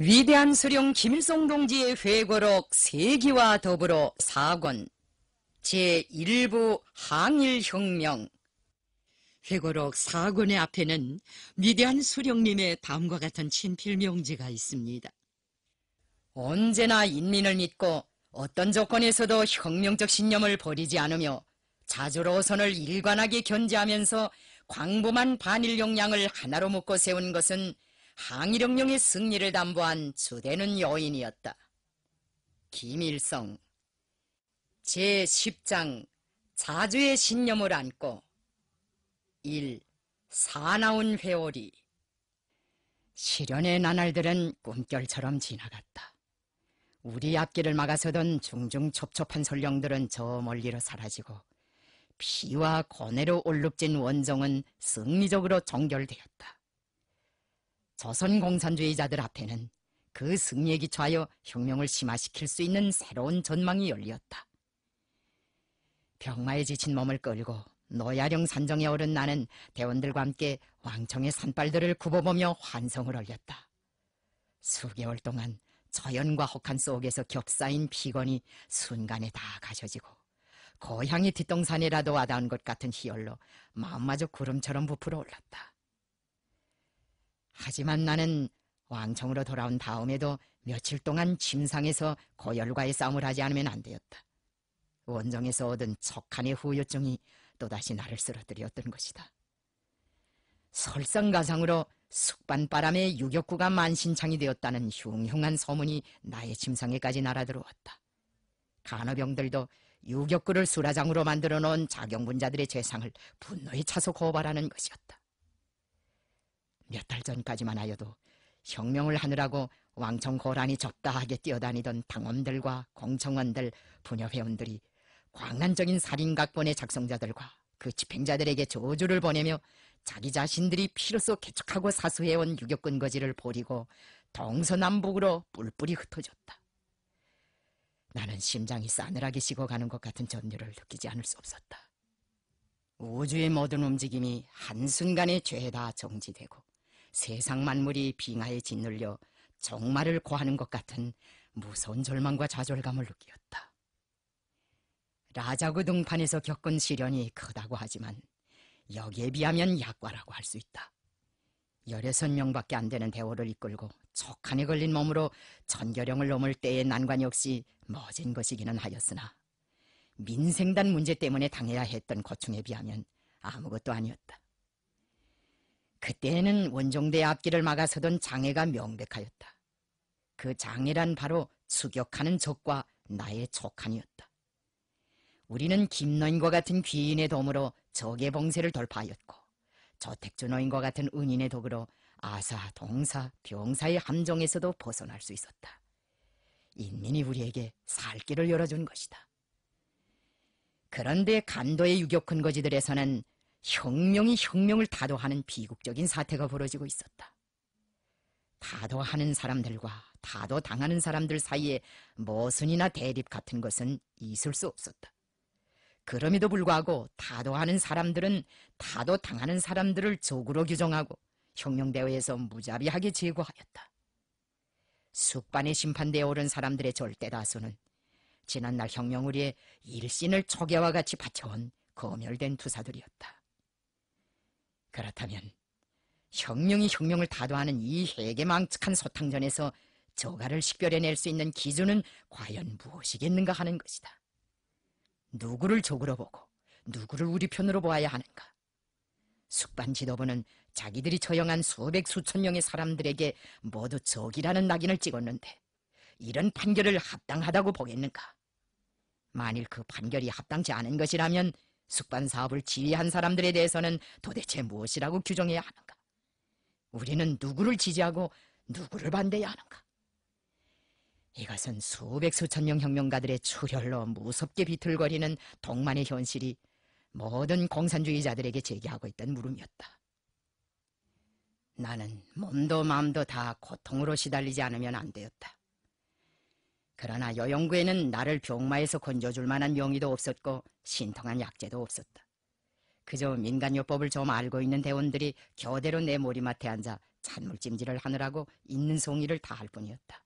위대한 수령 김일성 동지의 회고록 세기와 더불어 4권 제1부 항일혁명 회고록 4권의 앞에는 위대한 수령님의 다음과 같은 친필 명제가 있습니다. 언제나 인민을 믿고 어떤 조건에서도 혁명적 신념을 버리지 않으며 자조로선을 일관하게 견제하면서 광범한 반일 역량을 하나로 묶어 세운 것은 항일혁명의 승리를 담보한 주대는여인이었다 김일성 제10장 자주의 신념을 안고 1. 사나운 회오리 시련의 나날들은 꿈결처럼 지나갔다. 우리 앞길을 막아서던 중중첩첩한 설령들은 저 멀리로 사라지고 피와 고뇌로 얼룩진 원정은 승리적으로 정결되었다. 조선공산주의자들 앞에는 그 승리에 기초하여 혁명을 심화시킬 수 있는 새로운 전망이 열렸다. 병마에 지친 몸을 끌고 노야령 산정에 오른 나는 대원들과 함께 왕청의 산발들을 굽어보며 환성을 올렸다. 수개월 동안 저연과 혹한 속에서 겹싸인 피건이 순간에 다 가셔지고 고향이 뒷동산이라도 와닿은 것 같은 희열로 마음마저 구름처럼 부풀어 올랐다. 하지만 나는 왕청으로 돌아온 다음에도 며칠 동안 침상에서 고열과의 싸움을 하지 않으면 안 되었다. 원정에서 얻은 척한의 후유증이 또다시 나를 쓰러뜨렸던 것이다. 설상가상으로 숙반바람에 유격구가 만신창이 되었다는 흉흉한 소문이 나의 침상에까지 날아들어왔다. 간호병들도 유격구를 수라장으로 만들어 놓은 자경분자들의 재상을 분노에 차서 고발하는 것이었다. 몇달 전까지만 하여도 혁명을 하느라고 왕청 고란이 적다하게 뛰어다니던 당원들과 공청원들, 부녀회원들이 광란적인 살인각본의 작성자들과 그 집행자들에게 저주를 보내며 자기 자신들이 피로써 개척하고 사수해온 유격근 거지를 버리고 동서남북으로 뿔뿔이 흩어졌다. 나는 심장이 싸늘하게 식어가는 것 같은 전율을 느끼지 않을 수 없었다. 우주의 모든 움직임이 한순간에 죄다 정지되고 세상 만물이 빙하에 짓눌려 정말을 고하는 것 같은 무서운 절망과 좌절감을 느끼었다. 라자그 등판에서 겪은 시련이 크다고 하지만 여기에 비하면 약과라고 할 수 있다. 열여섯 명밖에 안 되는 대호를 이끌고 척한에 걸린 몸으로 전결령을 넘을 때의 난관 역시 멋진 것이기는 하였으나 민생단 문제 때문에 당해야 했던 고충에 비하면 아무것도 아니었다. 그때에는 원종대 앞길을 막아서던 장애가 명백하였다. 그 장애란 바로 추격하는 적과 나의 촉한이었다. 우리는 김노인과 같은 귀인의 도움으로 적의 봉쇄를 돌파하였고 저택주노인과 같은 은인의 덕으로 아사, 동사, 병사의 함정에서도 벗어날 수 있었다. 인민이 우리에게 살 길을 열어준 것이다. 그런데 간도의 유격 근거지들에서는 혁명이 혁명을 다도하는 비극적인 사태가 벌어지고 있었다. 다도하는 사람들과 다도당하는 사람들 사이에 모순이나 대립 같은 것은 있을 수 없었다. 그럼에도 불구하고 다도하는 사람들은 다도당하는 사람들을 적으로 규정하고 혁명대회에서 무자비하게 제거하였다. 숙반에 심판되에 오른 사람들의 절대 다수는 지난날 혁명우리의 일신을 초계와 같이 바쳐온 검열된 투사들이었다. 그렇다면 혁명이혁명을 다도하는 이 해계망측한 소탕전에서 저가를 식별해낼 수 있는 기준은 과연 무엇이겠는가 하는 것이다. 누구를 적으로 보고 누구를 우리 편으로 보아야 하는가? 숙반 지도부는 자기들이 처형한 수백 수천 명의 사람들에게 모두 적이라는 낙인을 찍었는데 이런 판결을 합당하다고 보겠는가? 만일 그 판결이 합당치 않은 것이라면 숙반 사업을 지휘한 사람들에 대해서는 도대체 무엇이라고 규정해야 하는가? 우리는 누구를 지지하고 누구를 반대해야 하는가? 이것은 수백 수천 명 혁명가들의 출혈로 무섭게 비틀거리는 동만의 현실이 모든 공산주의자들에게 제기하고 있던 물음이었다. 나는 몸도 마음도 다 고통으로 시달리지 않으면 안 되었다. 그러나 여영구에는 나를 병마에서 건져줄 만한 명의도 없었고 신통한 약재도 없었다. 그저 민간요법을 좀 알고 있는 대원들이 겨대로 내 머리맡에 앉아 찬물찜질을 하느라고 있는 송이를 다 할 뿐이었다.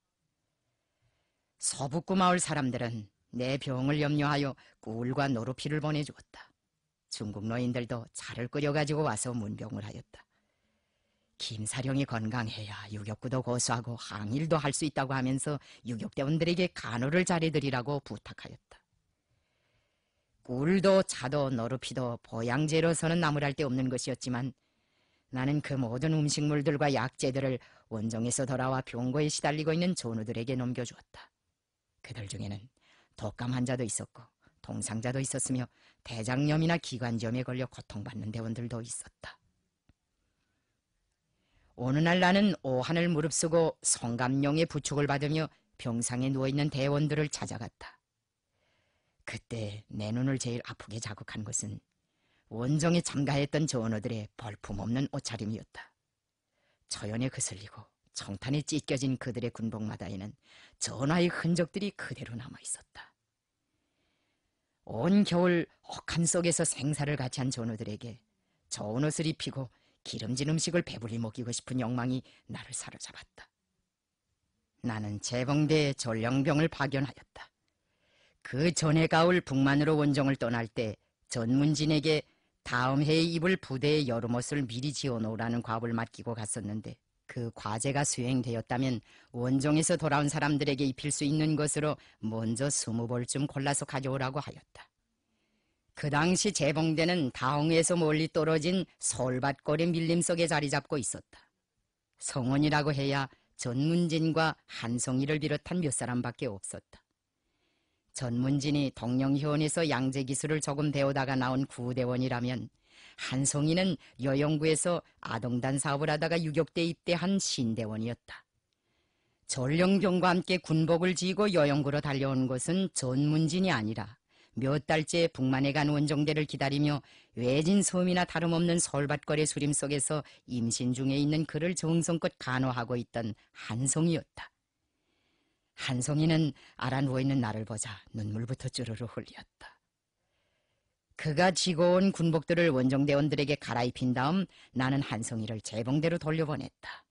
서북구 마을 사람들은 내 병을 염려하여 꿀과 노루피를 보내주었다. 중국 노인들도 차를 끓여가지고 와서 문병을 하였다. 김사령이 건강해야 유격구도 고수하고 항일도 할 수 있다고 하면서 유격대원들에게 간호를 잘해드리라고 부탁하였다. 꿀도 차도 너르피도 보양제로서는 나무랄 데 없는 것이었지만 나는 그 모든 음식물들과 약재들을 원정에서 돌아와 병고에 시달리고 있는 전우들에게 넘겨주었다. 그들 중에는 독감 환자도 있었고 동상자도 있었으며 대장염이나 기관염에 걸려 고통받는 대원들도 있었다. 어느 날 나는 오한을 무릅쓰고 성감룡의 부축을 받으며 병상에 누워있는 대원들을 찾아갔다. 그때 내 눈을 제일 아프게 자극한 것은 원정에 참가했던 전어들의 벌품없는 옷차림이었다. 처연에 그슬리고 청탄에 찢겨진 그들의 군복마다에는 전화의 흔적들이 그대로 남아있었다. 온 겨울 혹한 속에서 생사를 같이 한 전우들에게 저온 옷을 입히고 기름진 음식을 배불리 먹이고 싶은 욕망이 나를 사로잡았다. 나는 재봉대의 전령병을 파견하였다. 그전에 가을 북만으로 원정을 떠날 때 전문진에게 다음 해에 입을 부대의 여름옷을 미리 지어놓으라는 과업을 맡기고 갔었는데 그 과제가 수행되었다면 원정에서 돌아온 사람들에게 입힐 수 있는 것으로 먼저 스무 벌쯤 골라서 가져오라고 하였다. 그 당시 재봉대는 다홍에서 멀리 떨어진 솔밭거리 밀림 속에 자리 잡고 있었다. 성원이라고 해야 전문진과 한송이를 비롯한 몇 사람밖에 없었다. 전문진이 동령원에서 양재 기술을 조금 배우다가 나온 구대원이라면 한송이는 여영구에서 아동단 사업을 하다가 유격대 입대한 신대원이었다. 전령병과 함께 군복을 지고 여영구로 달려온 것은 전문진이 아니라 몇 달째 북만에 간 원정대를 기다리며 외진 섬이나 다름없는 설밭거리 수림 속에서 임신 중에 있는 그를 정성껏 간호하고 있던 한송이였다한송이는 아란누워 있는 나를 보자 눈물부터 쭈르르 흘렸다. 그가 지고 온 군복들을 원정대원들에게 갈아입힌 다음 나는 한송이를 재봉대로 돌려보냈다.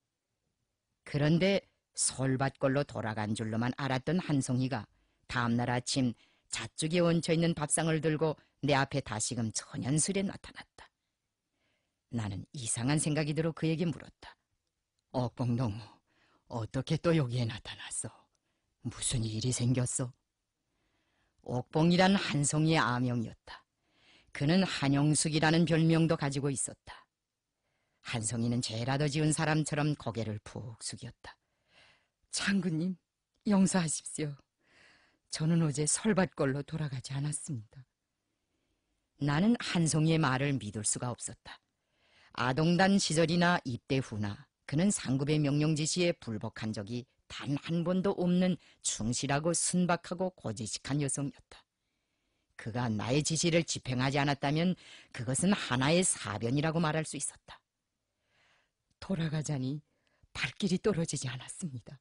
그런데 설밭걸로 돌아간 줄로만 알았던 한송이가 다음날 아침 자쪽에 얹혀 있는 밥상을 들고 내 앞에 다시금 천연술에 나타났다. 나는 이상한 생각이 들어 그에게 물었다. 억봉동무, 어떻게 또 여기에 나타났어? 무슨 일이 생겼어? 옥봉이란 한송이의 아명이었다. 그는 한영숙이라는 별명도 가지고 있었다. 한송이는 죄라도 지은 사람처럼 고개를 푹 숙였다. 장군님, 용서하십시오. 저는 어제 설밭걸로 돌아가지 않았습니다. 나는 한송이의 말을 믿을 수가 없었다. 아동단 시절이나 입대 후나 그는 상급의 명령 지시에 불복한 적이 단 한 번도 없는 충실하고 순박하고 고지식한 여성이었다. 그가 나의 지시를 집행하지 않았다면 그것은 하나의 사변이라고 말할 수 있었다. 돌아가자니 발길이 떨어지지 않았습니다.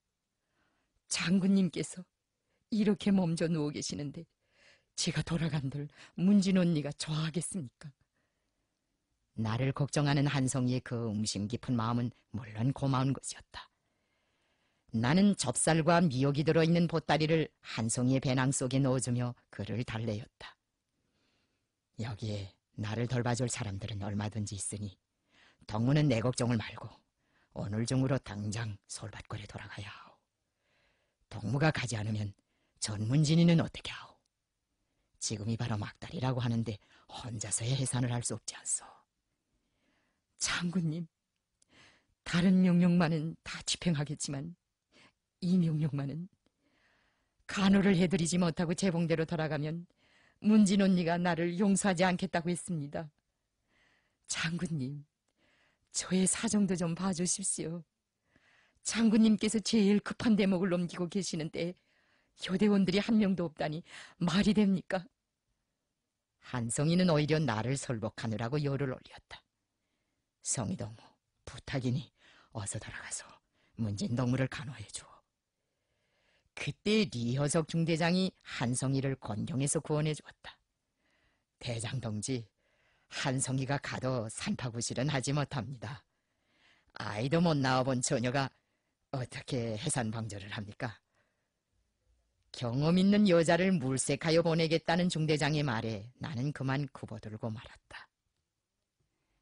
장군님께서 이렇게 몸져 누워 계시는데 제가 돌아간들 문진 언니가 좋아하겠습니까? 나를 걱정하는 한성이의 그 음심 깊은 마음은 물론 고마운 것이었다. 나는 접살과 미역이 들어있는 보따리를 한송이의 배낭 속에 넣어주며 그를 달래였다. 여기에 나를 돌봐줄 사람들은 얼마든지 있으니 덕무는 내 걱정을 말고 오늘 중으로 당장 솔밭골에 돌아가야 하오. 덕무가 가지 않으면 전문진이는 어떻게 하오? 지금이 바로 막달이라고 하는데 혼자서야 해산을 할 수 없지 않소. 장군님, 다른 명령만은 다 집행하겠지만 이 명령만은 간호를 해드리지 못하고 재봉대로 돌아가면 문진 언니가 나를 용서하지 않겠다고 했습니다. 장군님, 저의 사정도 좀 봐주십시오. 장군님께서 제일 급한 대목을 넘기고 계시는데 효대원들이한 명도 없다니 말이 됩니까? 한성이는 오히려 나를 설복하느라고 열을 올렸다. 성이동무, 뭐 부탁이니 어서 돌아가서 문진동무를 간호해줘. 주 그때 리허석 중대장이 한성이를 권경에서 구원해 주었다. 대장 동지, 한성이가 가도 산파구실은 하지 못합니다. 아이도 못나와본 처녀가 어떻게 해산방조를 합니까? 경험 있는 여자를 물색하여 보내겠다는 중대장의 말에 나는 그만 굽어들고 말았다.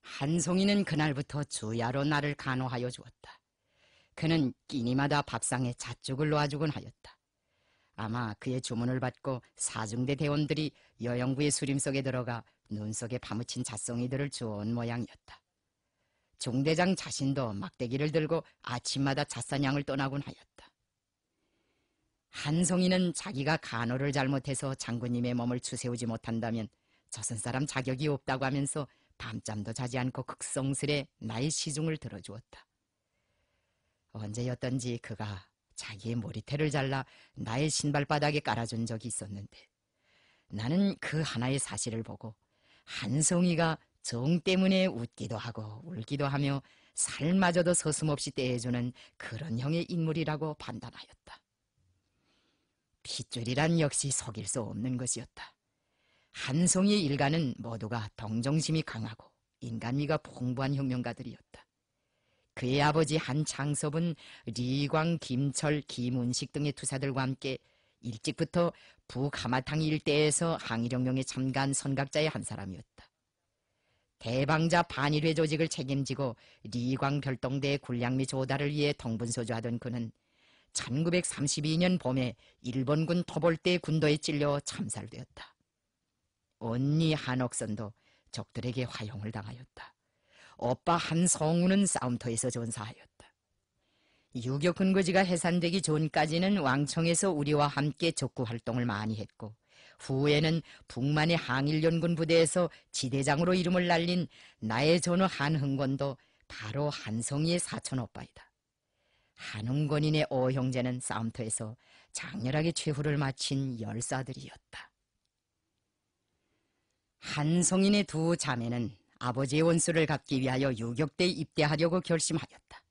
한송이는 그날부터 주야로 나를 간호하여 주었다. 그는 끼니마다 밥상에 잣죽을 놓아주곤 하였다. 아마 그의 주문을 받고 사중대 대원들이 여영부의 수림 속에 들어가 눈 속에 파묻힌 잣송이들을 주온 모양이었다. 중대장 자신도 막대기를 들고 아침마다 잣사냥을 떠나곤 하였다. 한송이는 자기가 간호를 잘못해서 장군님의 몸을 추세우지 못한다면 저선 사람 자격이 없다고 하면서 밤잠도 자지 않고 극성스레 나의 시중을 들어주었다. 언제였던지 그가 자기의 머리태를 잘라 나의 신발바닥에 깔아준 적이 있었는데 나는 그 하나의 사실을 보고 한송이가 정 때문에 웃기도 하고 울기도 하며 살마저도 서슴없이 떼어주는 그런 형의 인물이라고 판단하였다. 핏줄이란 역시 속일 수 없는 것이었다. 한송이 일가는 모두가 동정심이 강하고 인간미가 풍부한 혁명가들이었다. 그의 아버지 한창섭은 리광, 김철, 김운식 등의 투사들과 함께 일찍부터 북하마탕 일대에서 항일혁명에 참가한 선각자의 한 사람이었다. 대방자 반일회 조직을 책임지고 리광 별동대의 군량미 조달을 위해 동분소주하던 그는 1932년 봄에 일본군 토벌대 군도에 찔려 참살되었다. 언니 한옥선도 적들에게 화형을 당하였다. 오빠 한성우는 싸움터에서 전사하였다. 유격 근거지가 해산되기 전까지는 왕청에서 우리와 함께 적구 활동을 많이 했고 후에는 북만의 항일연군 부대에서 지대장으로 이름을 날린 나의 전우 한흥건도 바로 한성희의 사촌 오빠이다. 한웅건인의 오형제는 싸움터에서 장렬하게 최후를 마친 열사들이었다. 한송인의두 자매는 아버지의 원수를 갚기 위하여 유격대에 입대하려고 결심하였다.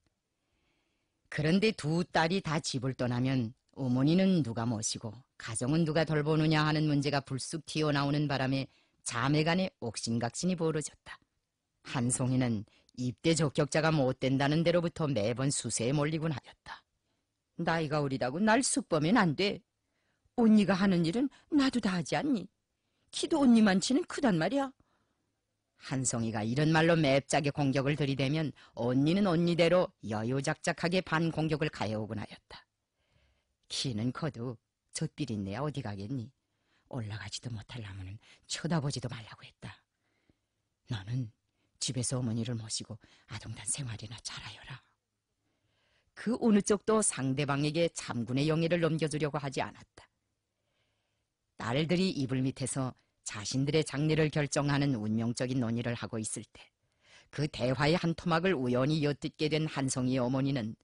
그런데 두 딸이 다 집을 떠나면 어머니는 누가 모시고 가정은 누가 돌보느냐 하는 문제가 불쑥 튀어나오는 바람에 자매 간의 옥신각신이 벌어졌다. 한송이는 입대 적격자가 못 된다는 데로부터 매번 수세에 몰리곤 하였다. 나이가 어리다고 날 숙보면 안 돼. 언니가 하는 일은 나도 다 하지 않니? 키도 언니만치는 크단 말이야. 한성이가 이런 말로 맵작의 공격을 들이대면 언니는 언니대로 여유작작하게 반공격을 가해오곤 하였다. 키는 커도 젖비린내야 어디 가겠니? 올라가지도 못할 나무는 쳐다보지도 말라고 했다. 너는 집에서 어머니를 모시고 아동단 생활이나 잘하여라. 그 어느 쪽도 상대방에게 참군의 영예를 넘겨주려고 하지 않았다. 딸들이 이불 밑에서 자신들의 장례를 결정하는 운명적인 논의를 하고 있을 때 그 대화의 한 토막을 우연히 엿듣게 된 한성이의 어머니는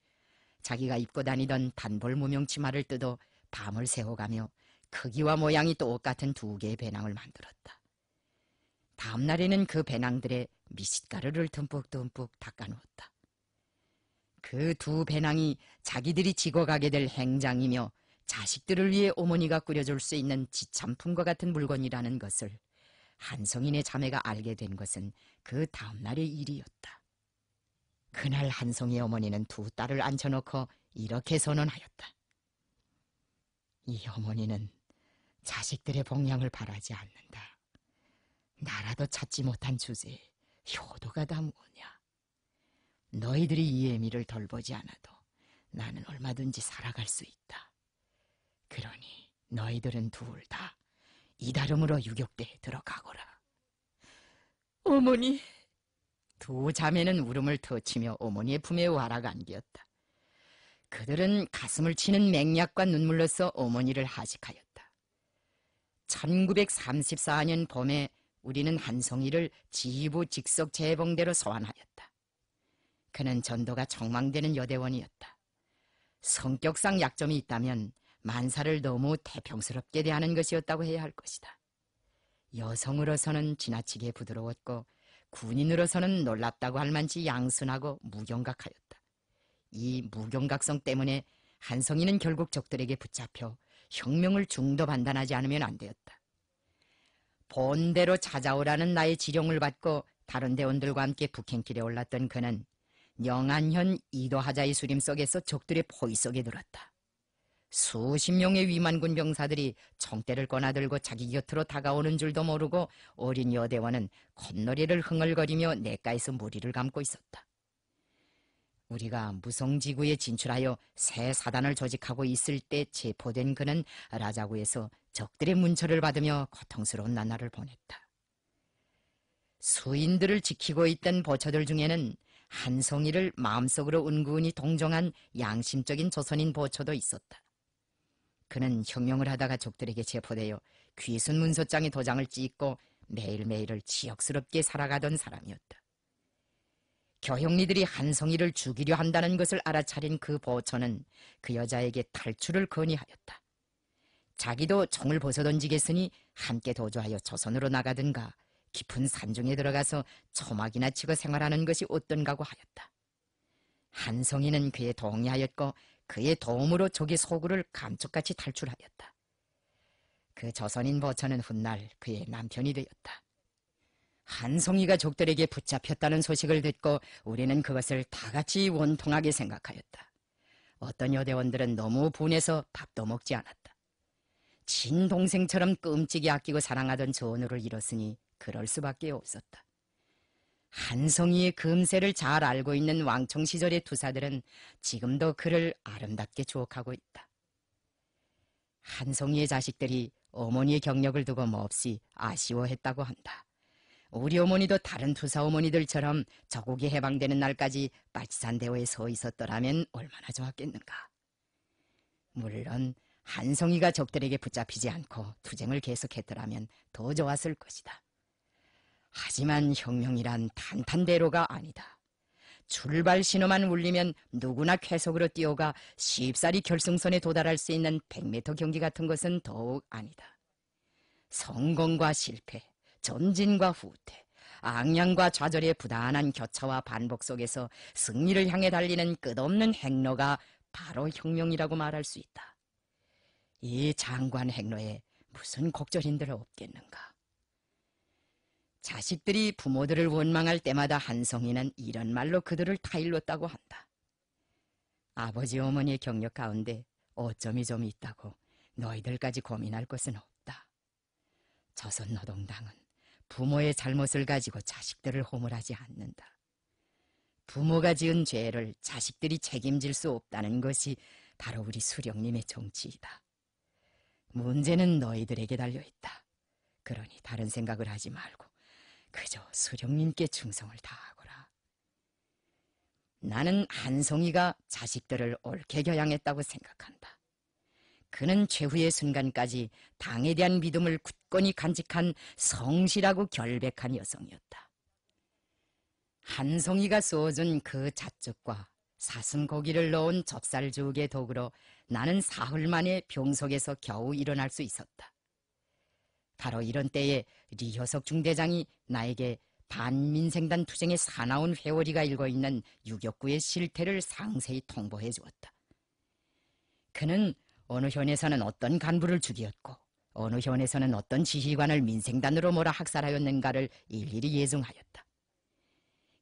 자기가 입고 다니던 단볼 무명 치마를 뜯어 밤을 새워가며 크기와 모양이 똑같은 두 개의 배낭을 만들었다. 다음 날에는 그배낭들의 미숫가루를 듬뿍듬뿍 닦아놓았다. 그 두 배낭이 자기들이 지고 가게 될 행장이며 자식들을 위해 어머니가 꾸려줄 수 있는 지참품과 같은 물건이라는 것을 한성인의 자매가 알게 된 것은 그 다음날의 일이었다. 그날 한성의 어머니는 두 딸을 앉혀놓고 이렇게 선언하였다. 이 어머니는 자식들의 복양을 바라지 않는다. 나라도 찾지 못한 주제에 효도가 다 뭐냐? 너희들이 이 애미를 돌보지 않아도 나는 얼마든지 살아갈 수 있다. 그러니 너희들은 둘 다 이다름으로 유격대에 들어가거라. 어머니. 두 자매는 울음을 터치며 어머니의 품에 와락 안기었다. 그들은 가슴을 치는 맹약과 눈물로써 어머니를 하직하였다. 1934년 봄에 우리는 한성이를 지휘부 직속 재봉대로 소환하였다. 그는 전도가 정망되는 여대원이었다. 성격상 약점이 있다면 만사를 너무 태평스럽게 대하는 것이었다고 해야 할 것이다. 여성으로서는 지나치게 부드러웠고 군인으로서는 놀랍다고 할 만치 양순하고 무경각하였다. 이 무경각성 때문에 한성이는 결국 적들에게 붙잡혀 혁명을 중도 판단하지 않으면 안 되었다. 본대로 찾아오라는 나의 지령을 받고 다른 대원들과 함께 북행길에 올랐던 그는 영안현 이도하자의 수림 속에서 적들의 포위 속에 들었다. 수십 명의 위만군 병사들이 청대를 꺼나들고 자기 곁으로 다가오는 줄도 모르고 어린 여대원은 콧노래를 흥얼거리며 내가에서 무리를 감고 있었다. 우리가 무성지구에 진출하여 새 사단을 조직하고 있을 때 체포된 그는 라자구에서 적들의 문처를 받으며 고통스러운 나날을 보냈다. 수인들을 지키고 있던 보처들 중에는 한송이를 마음속으로 은근히 동정한 양심적인 조선인 보처도 있었다. 그는 혁명을 하다가 적들에게 체포되어 귀순 문서장의 도장을 찍고 매일매일을 지역스럽게 살아가던 사람이었다. 교형리들이 한성이를 죽이려 한다는 것을 알아차린 그보처는그 그 여자에게 탈출을 건의하였다. 자기도 총을 벗어던지겠으니 함께 도주하여 조선으로 나가든가 깊은 산중에 들어가서 초막이나 치고 생활하는 것이 어떤가고 하였다. 한성이는 그에 동의하였고 그의 도움으로 조기 소구를 감쪽같이 탈출하였다. 그 조선인 보처는 훗날 그의 남편이 되었다. 한송이가 족들에게 붙잡혔다는 소식을 듣고 우리는 그것을 다 같이 원통하게 생각하였다. 어떤 여대원들은 너무 분해서 밥도 먹지 않았다. 친동생처럼 끔찍이 아끼고 사랑하던 전우를 잃었으니 그럴 수밖에 없었다. 한송이의 금세를 잘 알고 있는 왕청 시절의 투사들은 지금도 그를 아름답게 주목하고 있다. 한송이의 자식들이 어머니의 경력을 두고 몹시 아쉬워했다고 한다. 우리 어머니도 다른 투사 어머니들처럼 저국이 해방되는 날까지 빨치산대오에 서 있었더라면 얼마나 좋았겠는가. 물론 한성이가 적들에게 붙잡히지 않고 투쟁을 계속했더라면 더 좋았을 것이다. 하지만 혁명이란 탄탄대로가 아니다. 출발 신호만 울리면 누구나 쾌속으로 뛰어가 쉽사리 결승선에 도달할 수 있는 100m 경기 같은 것은 더욱 아니다. 성공과 실패, 전진과 후퇴, 악량과 좌절의 부단한 격차와 반복 속에서 승리를 향해 달리는 끝없는 행로가 바로 혁명이라고 말할 수 있다. 이 장관 행로에 무슨 곡절인들 없겠는가. 자식들이 부모들을 원망할 때마다 한성이는 이런 말로 그들을 타일렀다고 한다. 아버지 어머니의 경력 가운데 어점이 좀 있다고 너희들까지 고민할 것은 없다. 저선노동당은 부모의 잘못을 가지고 자식들을 호물하지 않는다. 부모가 지은 죄를 자식들이 책임질 수 없다는 것이 바로 우리 수령님의 정치이다. 문제는 너희들에게 달려있다. 그러니 다른 생각을 하지 말고 그저 수령님께 충성을 다하거라. 나는 한송이가 자식들을 옳게 겨양했다고 생각한다. 그는 최후의 순간까지 당에 대한 믿음을 굳건히 간직한 성실하고 결백한 여성이었다. 한송이가 쏘준 아그 잣죽과 사슴 고기를 넣은 좁쌀죽의 도구로 나는 사흘 만에 병석에서 겨우 일어날 수 있었다. 바로 이런 때에 리효석 중대장이 나에게 반민생단 투쟁의 사나운 회오리가 읽어 있는 유격구의 실태를 상세히 통보해 주었다. 그는 어느 현에서는 어떤 간부를 죽이었고 어느 현에서는 어떤 지휘관을 민생단으로 몰아 학살하였는가를 일일이 예증하였다.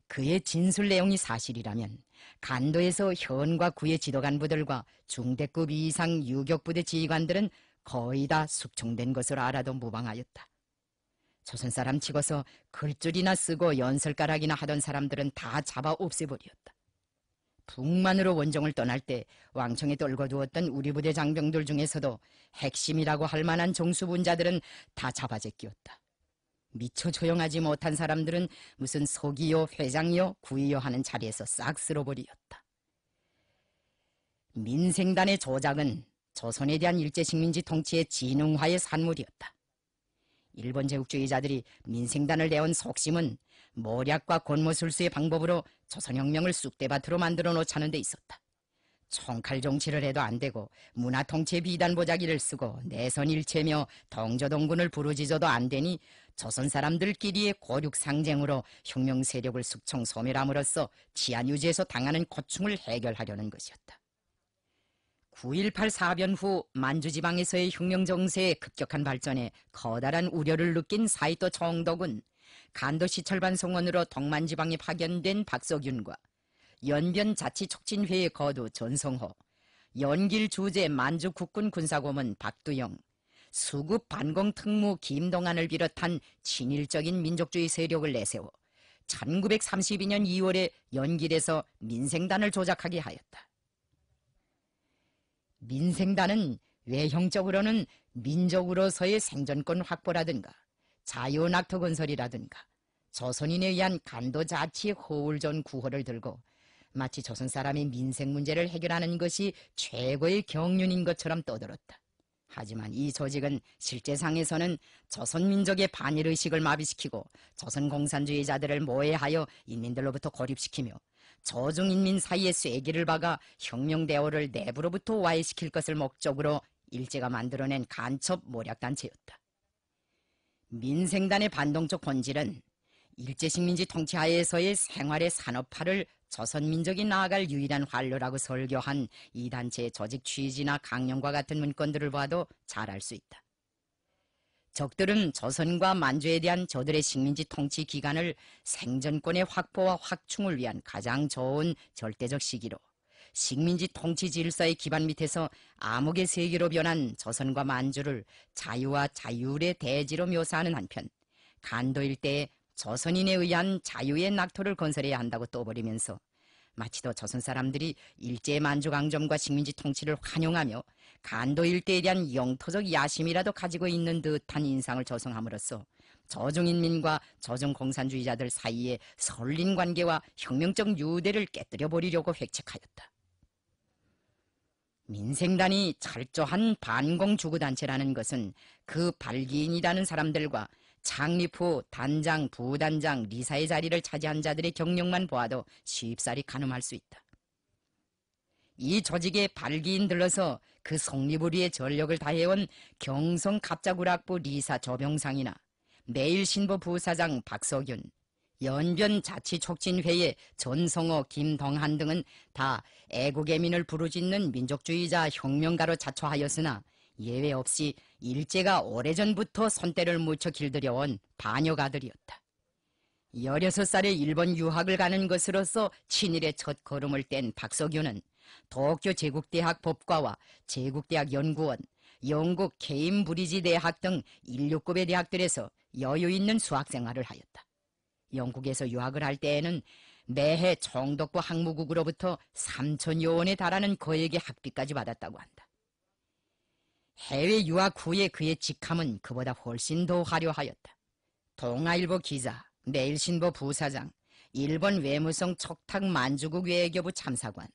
그의 진술 내용이 사실이라면 간도에서 현과 구의 지도 간부들과 중대급 이상 유격부대 지휘관들은 거의 다 숙청된 것으로 알아도 무방하였다. 조선 사람 치고서 글줄이나 쓰고 연설가락이나 하던 사람들은 다 잡아 없애버렸다. 북만으로 원정을 떠날 때 왕청에 떨궈두었던 우리 부대 장병들 중에서도 핵심이라고 할 만한 정수분자들은 다 잡아제끼었다. 미처 조용하지 못한 사람들은 무슨 속이요 회장이요 구이요 하는 자리에서 싹 쓸어버리었다. 민생단의 조작은 조선에 대한 일제식민지 통치의 진흥화의 산물이었다. 일본 제국주의자들이 민생단을 내온 속심은 모략과 권모술수의 방법으로 조선혁명을 쑥대밭으로 만들어 놓자는 데 있었다. 총칼 정치를 해도 안 되고 문화 통치 의 비단 보자기를 쓰고 내선일체며 동조동군을 부르짖어도 안 되니 조선 사람들끼리의 고륙 상쟁으로 혁명 세력을 숙청 소멸함으로써 치안 유지에서 당하는 고충을 해결하려는 것이었다. 9.18 사변 후 만주지방에서의 혁명 정세의 급격한 발전에 커다란 우려를 느낀 사이토 정독은 간도시 철반 송원으로동만지방에 파견된 박석윤과 연변 자치촉진회의 거두 전성호, 연길 주재 만주 국군 군사고문 박두영, 수급 반공 특무 김동안을 비롯한 친일적인 민족주의 세력을 내세워 1932년 2월에 연길에서 민생단을 조작하게 하였다. 민생단은 외형적으로는 민족으로서의 생존권 확보라든가 자유낙토 건설이라든가 조선인에 의한 간도자치 호울전 구호를 들고 마치 조선 사람이 민생 문제를 해결하는 것이 최고의 경륜인 것처럼 떠들었다. 하지만 이 조직은 실제상에서는 조선민족의 반일의식을 마비시키고 조선공산주의자들을 모해하여 인민들로부터 고립시키며 조중인민사이의 쐐기를 박아 혁명대오를 내부로부터 와해시킬 것을 목적으로 일제가 만들어낸 간첩 모략단체였다. 민생단의 반동적 본질은 일제식민지 통치하에서의 생활의 산업화를 조선민족이 나아갈 유일한 활로라고 설교한 이 단체의 조직 취지나 강령과 같은 문건들을 봐도 잘 알 수 있다. 적들은 조선과 만주에 대한 저들의 식민지 통치 기간을 생존권의 확보와 확충을 위한 가장 좋은 절대적 시기로 식민지 통치 질서의 기반 밑에서 암흑의 세계로 변한 조선과 만주를 자유와 자율의 대지로 묘사하는 한편 간도 일대에 조선인에 의한 자유의 낙토를 건설해야 한다고 떠버리면서 마치도 조선 사람들이 일제 만주 강점과 식민지 통치를 환영하며 간도 일대에 대한 영토적 야심이라도 가지고 있는 듯한 인상을 조성함으로써 조중인민과조중공산주의자들 사이에 설린 관계와 혁명적 유대를 깨뜨려 버리려고 획책하였다. 민생단이 철저한 반공주구단체라는 것은 그 발기인이라는 사람들과 창립 후 단장, 부단장, 리사의 자리를 차지한 자들의 경력만 보아도 쉽사리 가늠할 수 있다. 이 조직의 발기인 들러서 그 성립을 위해 전력을 다해온 경성 갑자구락부 리사 조병상이나 매일신보 부사장 박석윤, 연변자치촉진회의 전성호, 김동한 등은 다애국의민을 부르짖는 민족주의자 혁명가로 자초하였으나 예외 없이 일제가 오래전부터 손때를 묻혀 길들여온 반역아들이었다. 16살에 일본 유학을 가는 것으로서 친일의 첫 걸음을 뗀 박석윤은 도쿄 제국대학 법과와 제국대학 연구원, 영국 케임브리지 대학 등 인류급의 대학들에서 여유 있는 수학생활을 하였다. 영국에서 유학을 할 때에는 매해 정덕부 학무국으로부터 3천여 원에 달하는 거액의 학비까지 받았다고 한다. 해외 유학 후에 그의 직함은 그보다 훨씬 더 화려하였다. 동아일보 기자, 매일신보 부사장, 일본 외무성 척탁 만주국 외교부 참사관,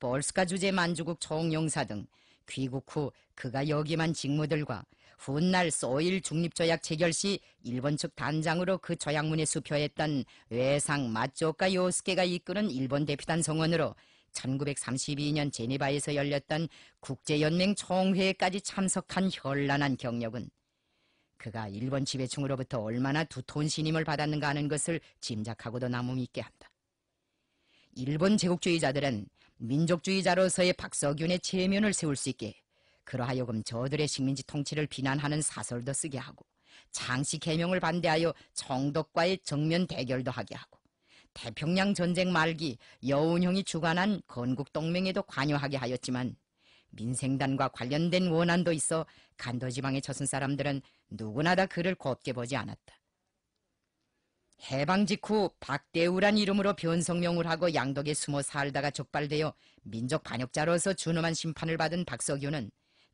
벌스카 주재 만주국 총영사 등 귀국 후 그가 여기만 직무들과 훗날 소일 중립조약 체결 시 일본 측 단장으로 그 조약문에 수표했던 외상 마쪼카 요스케가 이끄는 일본 대표단 성원으로 1932년 제네바에서 열렸던 국제연맹 총회까지 참석한 현란한 경력은 그가 일본 지배층으로부터 얼마나 두터운 신임을 받았는가 하는 것을 짐작하고도 남음이 있게 한다. 일본 제국주의자들은 민족주의자로서의 박석윤의 체면을 세울 수 있게 그러하여금 저들의 식민지 통치를 비난하는 사설도 쓰게 하고 장시 개명을 반대하여 청덕과의 정면 대결도 하게 하고 태평양 전쟁 말기 여운형이 주관한 건국동맹에도 관여하게 하였지만 민생단과 관련된 원한도 있어 간도지방에 처순 사람들은 누구나 다 그를 곱게 보지 않았다. 해방 직후 박대우란 이름으로 변성명을 하고 양덕에 숨어 살다가 적발되어 민족 반역자로서 준엄한 심판을 받은 박석규는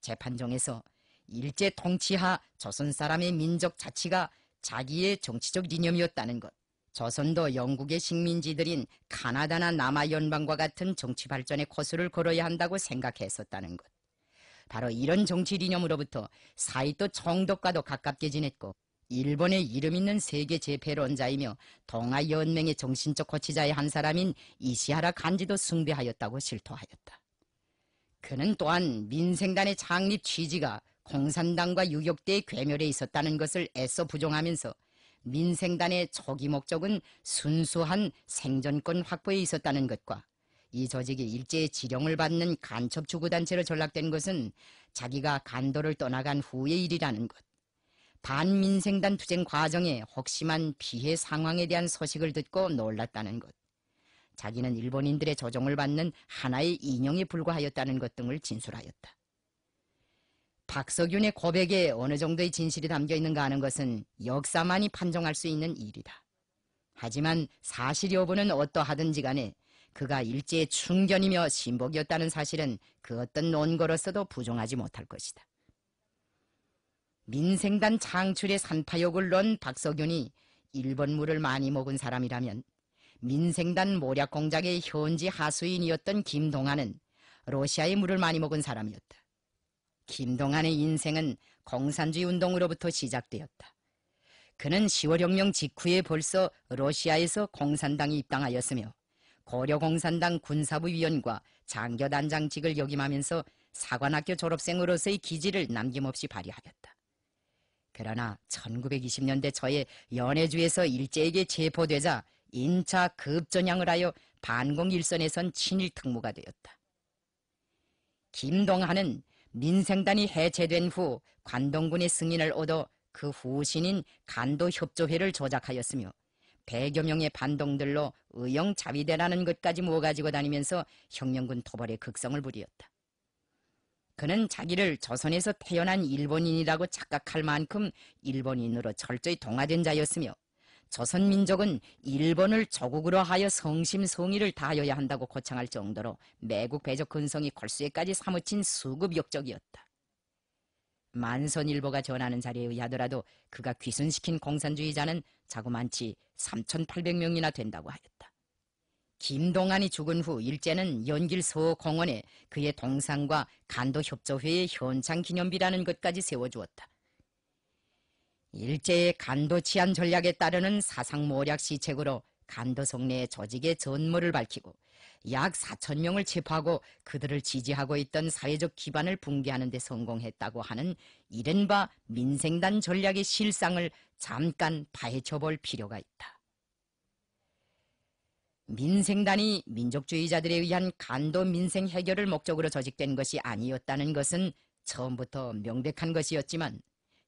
재판정에서 일제 통치하 조선 사람의 민족 자치가 자기의 정치적 이념이었다는 것, 조선도 영국의 식민지들인 카나다나 남아 연방과 같은 정치 발전의 코스를 걸어야 한다고 생각했었다는 것. 바로 이런 정치 이념으로부터 사이토 총독과도 가깝게 지냈고 일본의 이름 있는 세계 재패론자이며 동아연맹의 정신적 고치자의 한 사람인 이시하라 간지도 숭배하였다고 실토하였다. 그는 또한 민생단의 창립 취지가 공산당과 유격대의 괴멸에 있었다는 것을 애써 부정하면서 민생단의 초기 목적은 순수한 생존권 확보에 있었다는 것과 이 조직이 일제의 지령을 받는 간첩 추구단체로 전락된 것은 자기가 간도를 떠나간 후의 일이라는 것. 반민생단 투쟁 과정에 혹심한 피해 상황에 대한 소식을 듣고 놀랐다는 것. 자기는 일본인들의 조종을 받는 하나의 인형에 불과하였다는 것 등을 진술하였다. 박석윤의 고백에 어느 정도의 진실이 담겨 있는가 하는 것은 역사만이 판정할 수 있는 일이다. 하지만 사실 여부는 어떠하든지 간에 그가 일제의 충견이며 신복이었다는 사실은 그 어떤 논거로서도 부정하지 못할 것이다. 민생단 창출의 산파욕을 넣은 박석윤이 일본물을 많이 먹은 사람이라면 민생단 모략 공작의 현지 하수인이었던 김동아는 러시아의 물을 많이 먹은 사람이었다. 김동안의 인생은 공산주의 운동으로부터 시작되었다. 그는 10월혁명 직후에 벌써 러시아에서 공산당이 입당하였으며 고려공산당 군사부 위원과 장교단장직을 역임하면서 사관학교 졸업생으로서의 기질을 남김없이 발휘하였다. 그러나 1920년대 초에 연해주에서 일제에게 체포되자 인차 급전향을 하여 반공 일선에선 친일 특무가 되었다. 김동하는 민생단이 해체된 후 관동군의 승인을 얻어 그 후신인 간도협조회를 조작하였으며 100여 명의 반동들로 의영 자위대라는 것까지 모아가지고 다니면서 혁명군 토벌의 극성을 부리었다. 그는 자기를 조선에서 태어난 일본인이라고 착각할 만큼 일본인으로 철저히 동화된 자였으며 조선민족은 일본을 조국으로 하여 성심성의를 다하여야 한다고 고창할 정도로 매국 배적 근성이 골수에까지 사무친 수급역적이었다 만선일보가 전하는 자리에 의하더라도 그가 귀순시킨 공산주의자는 자그만치 3,800명이나 된다고 하였다. 김동안이 죽은 후 일제는 연길 소공원에 그의 동상과 간도협조회의 현창기념비라는 것까지 세워주었다. 일제의 간도치안 전략에 따르는 사상모략 시책으로 간도성내의 조직의 전모를 밝히고 약 4천 명을 체포하고 그들을 지지하고 있던 사회적 기반을 붕괴하는 데 성공했다고 하는 이른바 민생단 전략의 실상을 잠깐 파헤쳐볼 필요가 있다. 민생단이 민족주의자들에 의한 간도 민생 해결을 목적으로 조직된 것이 아니었다는 것은 처음부터 명백한 것이었지만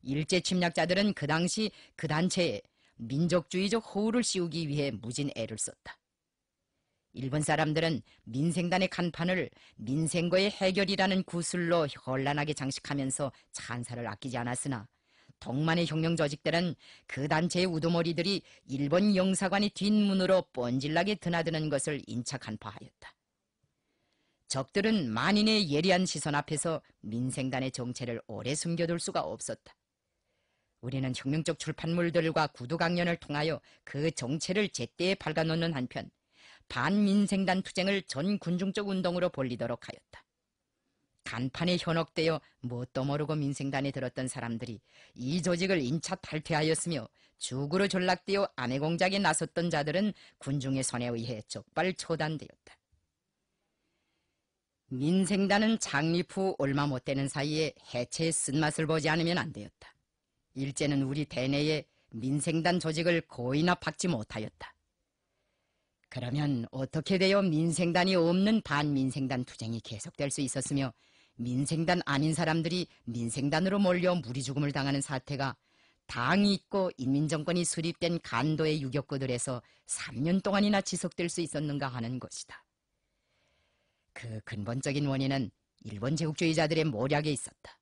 일제 침략자들은 그 당시 그 단체에 민족주의적 호우를 씌우기 위해 무진 애를 썼다. 일본 사람들은 민생단의 간판을 민생과의 해결이라는 구슬로 현란하게 장식하면서 찬사를 아끼지 않았으나 동만의 혁명 조직들은그 단체의 우두머리들이 일본 영사관의 뒷문으로 뻔질나게 드나드는 것을 인착한 파하였다. 적들은 만인의 예리한 시선 앞에서 민생단의 정체를 오래 숨겨둘 수가 없었다. 우리는 혁명적 출판물들과 구두강연을 통하여 그 정체를 제때에 밝아놓는 한편 반민생단 투쟁을 전군중적 운동으로 벌리도록 하였다. 간판에 현혹되어 뭣도 모르고 민생단에 들었던 사람들이 이 조직을 인차 탈퇴하였으며 죽으로 전락되어 아내공작에 나섰던 자들은 군중의 손에 의해 적발 처단되었다. 민생단은 창립 후 얼마 못 되는 사이에 해체의 쓴맛을 보지 않으면 안 되었다. 일제는 우리 대내에 민생단 조직을 고의나 박지 못하였다. 그러면 어떻게 되어 민생단이 없는 반민생단 투쟁이 계속될 수 있었으며 민생단 아닌 사람들이 민생단으로 몰려 무리 죽음을 당하는 사태가 당이 있고 인민정권이 수립된 간도의 유격구들에서 3년 동안이나 지속될 수 있었는가 하는 것이다. 그 근본적인 원인은 일본 제국주의자들의 모략에 있었다.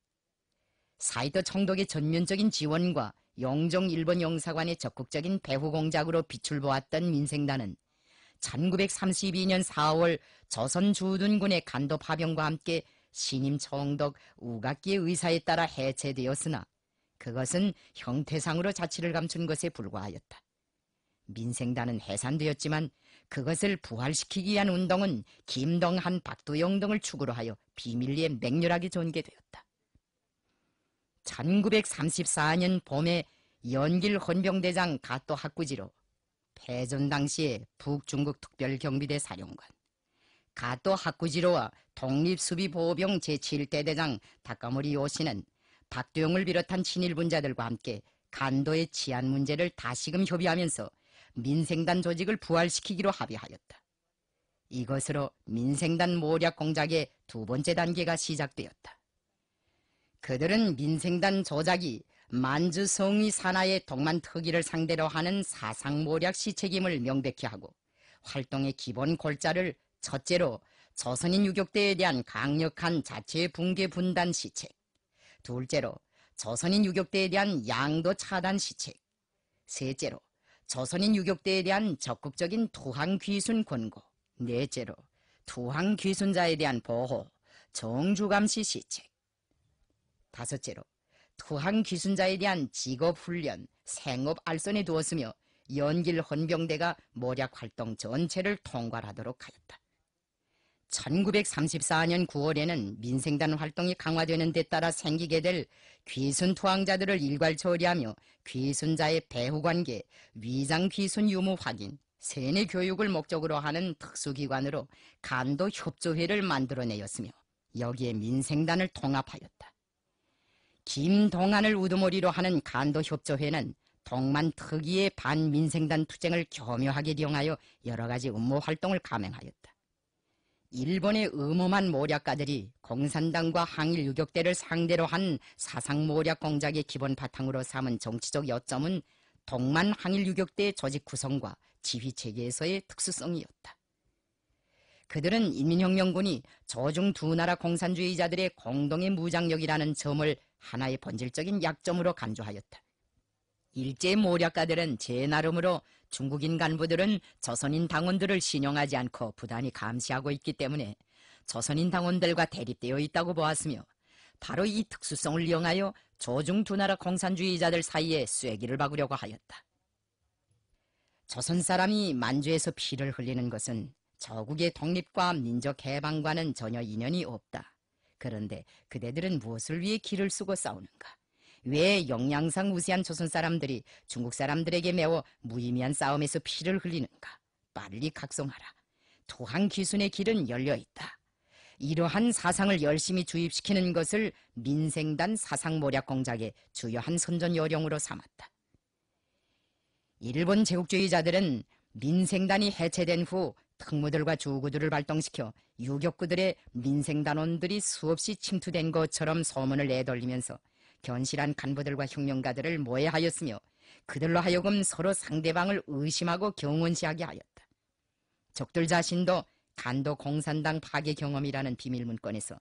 사이토 청독의 전면적인 지원과 영종 일본 영사관의 적극적인 배후 공작으로 빛을 보았던 민생단은 1932년 4월 조선 주둔군의 간도 파병과 함께 신임 청덕 우각기의 의사에 따라 해체되었으나 그것은 형태상으로 자취를 감춘 것에 불과하였다. 민생단은 해산되었지만 그것을 부활시키기 위한 운동은 김동한, 박두영 등을 축으로 하여 비밀리에 맹렬하게 전개되었다. 1934년 봄에 연길 헌병대장 가토 학구지로 패전 당시 북중국 특별경비대 사령관 가토 학구지로와 독립수비보호병 제7대대장 다카모리 요시는 박두영을 비롯한 친일분자들과 함께 간도의 치안 문제를 다시금 협의하면서 민생단 조직을 부활시키기로 합의하였다. 이것으로 민생단 모략 공작의 두 번째 단계가 시작되었다. 그들은 민생단 조작이 만주성의 산하의 동만 특위를 상대로 하는 사상모략 시책임을 명백히 하고 활동의 기본 골자를 첫째로 조선인 유격대에 대한 강력한 자체 붕괴 분단 시책, 둘째로 조선인 유격대에 대한 양도 차단 시책, 셋째로 조선인 유격대에 대한 적극적인 투항 귀순 권고, 넷째로 투항 귀순자에 대한 보호, 정주감시 시책, 다섯째로 투항 귀순자에 대한 직업훈련, 생업 알선에 두었으며 연길 헌병대가 모략활동 전체를 통괄하도록 하였다. 1934년 9월에는 민생단 활동이 강화되는 데 따라 생기게 될 귀순 투항자들을 일괄 처리하며 귀순자의 배후관계, 위장 귀순 유무 확인, 세뇌 교육을 목적으로 하는 특수기관으로 간도 협조회를 만들어내었으며 여기에 민생단을 통합하였다. 김동안을 우두머리로 하는 간도협조회는 동만 특유의 반민생단 투쟁을 교묘하게 이용하여 여러 가지 음모 활동을 감행하였다. 일본의 음험한 모략가들이 공산당과 항일 유격대를 상대로 한 사상 모략 공작의 기본 바탕으로 삼은 정치적 여점은 동만 항일 유격대의 조직 구성과 지휘 체계에서의 특수성이었다. 그들은 인민혁명군이 조중두 나라 공산주의자들의 공동의 무장력이라는 점을 하나의 본질적인 약점으로 감조하였다. 일제 의 모략가들은 제 나름으로 중국인 간부들은 조선인 당원들을 신용하지 않고 부단히 감시하고 있기 때문에 조선인 당원들과 대립되어 있다고 보았으며 바로 이 특수성을 이용하여 조중 두 나라 공산주의자들 사이에 쐐기를 박으려고 하였다. 조선 사람이 만주에서 피를 흘리는 것은 저국의 독립과 민족 해방과는 전혀 인연이 없다. 그런데 그대들은 무엇을 위해 기를 쓰고 싸우는가? 왜 영양상 우세한 조선 사람들이 중국 사람들에게 매워 무의미한 싸움에서 피를 흘리는가? 빨리 각성하라. 토항 기순의 길은 열려 있다. 이러한 사상을 열심히 주입시키는 것을 민생단 사상모략 공작의 주요한 선전 요령으로 삼았다. 일본 제국주의자들은 민생단이 해체된 후 특무들과 주구들을 발동시켜 유격구들의 민생단원들이 수없이 침투된 것처럼 소문을 내돌리면서 견실한 간부들과 혁명가들을 모해하였으며 그들로 하여금 서로 상대방을 의심하고 경원시하게 하였다. 적들 자신도 간도 공산당 파괴 경험이라는 비밀 문건에서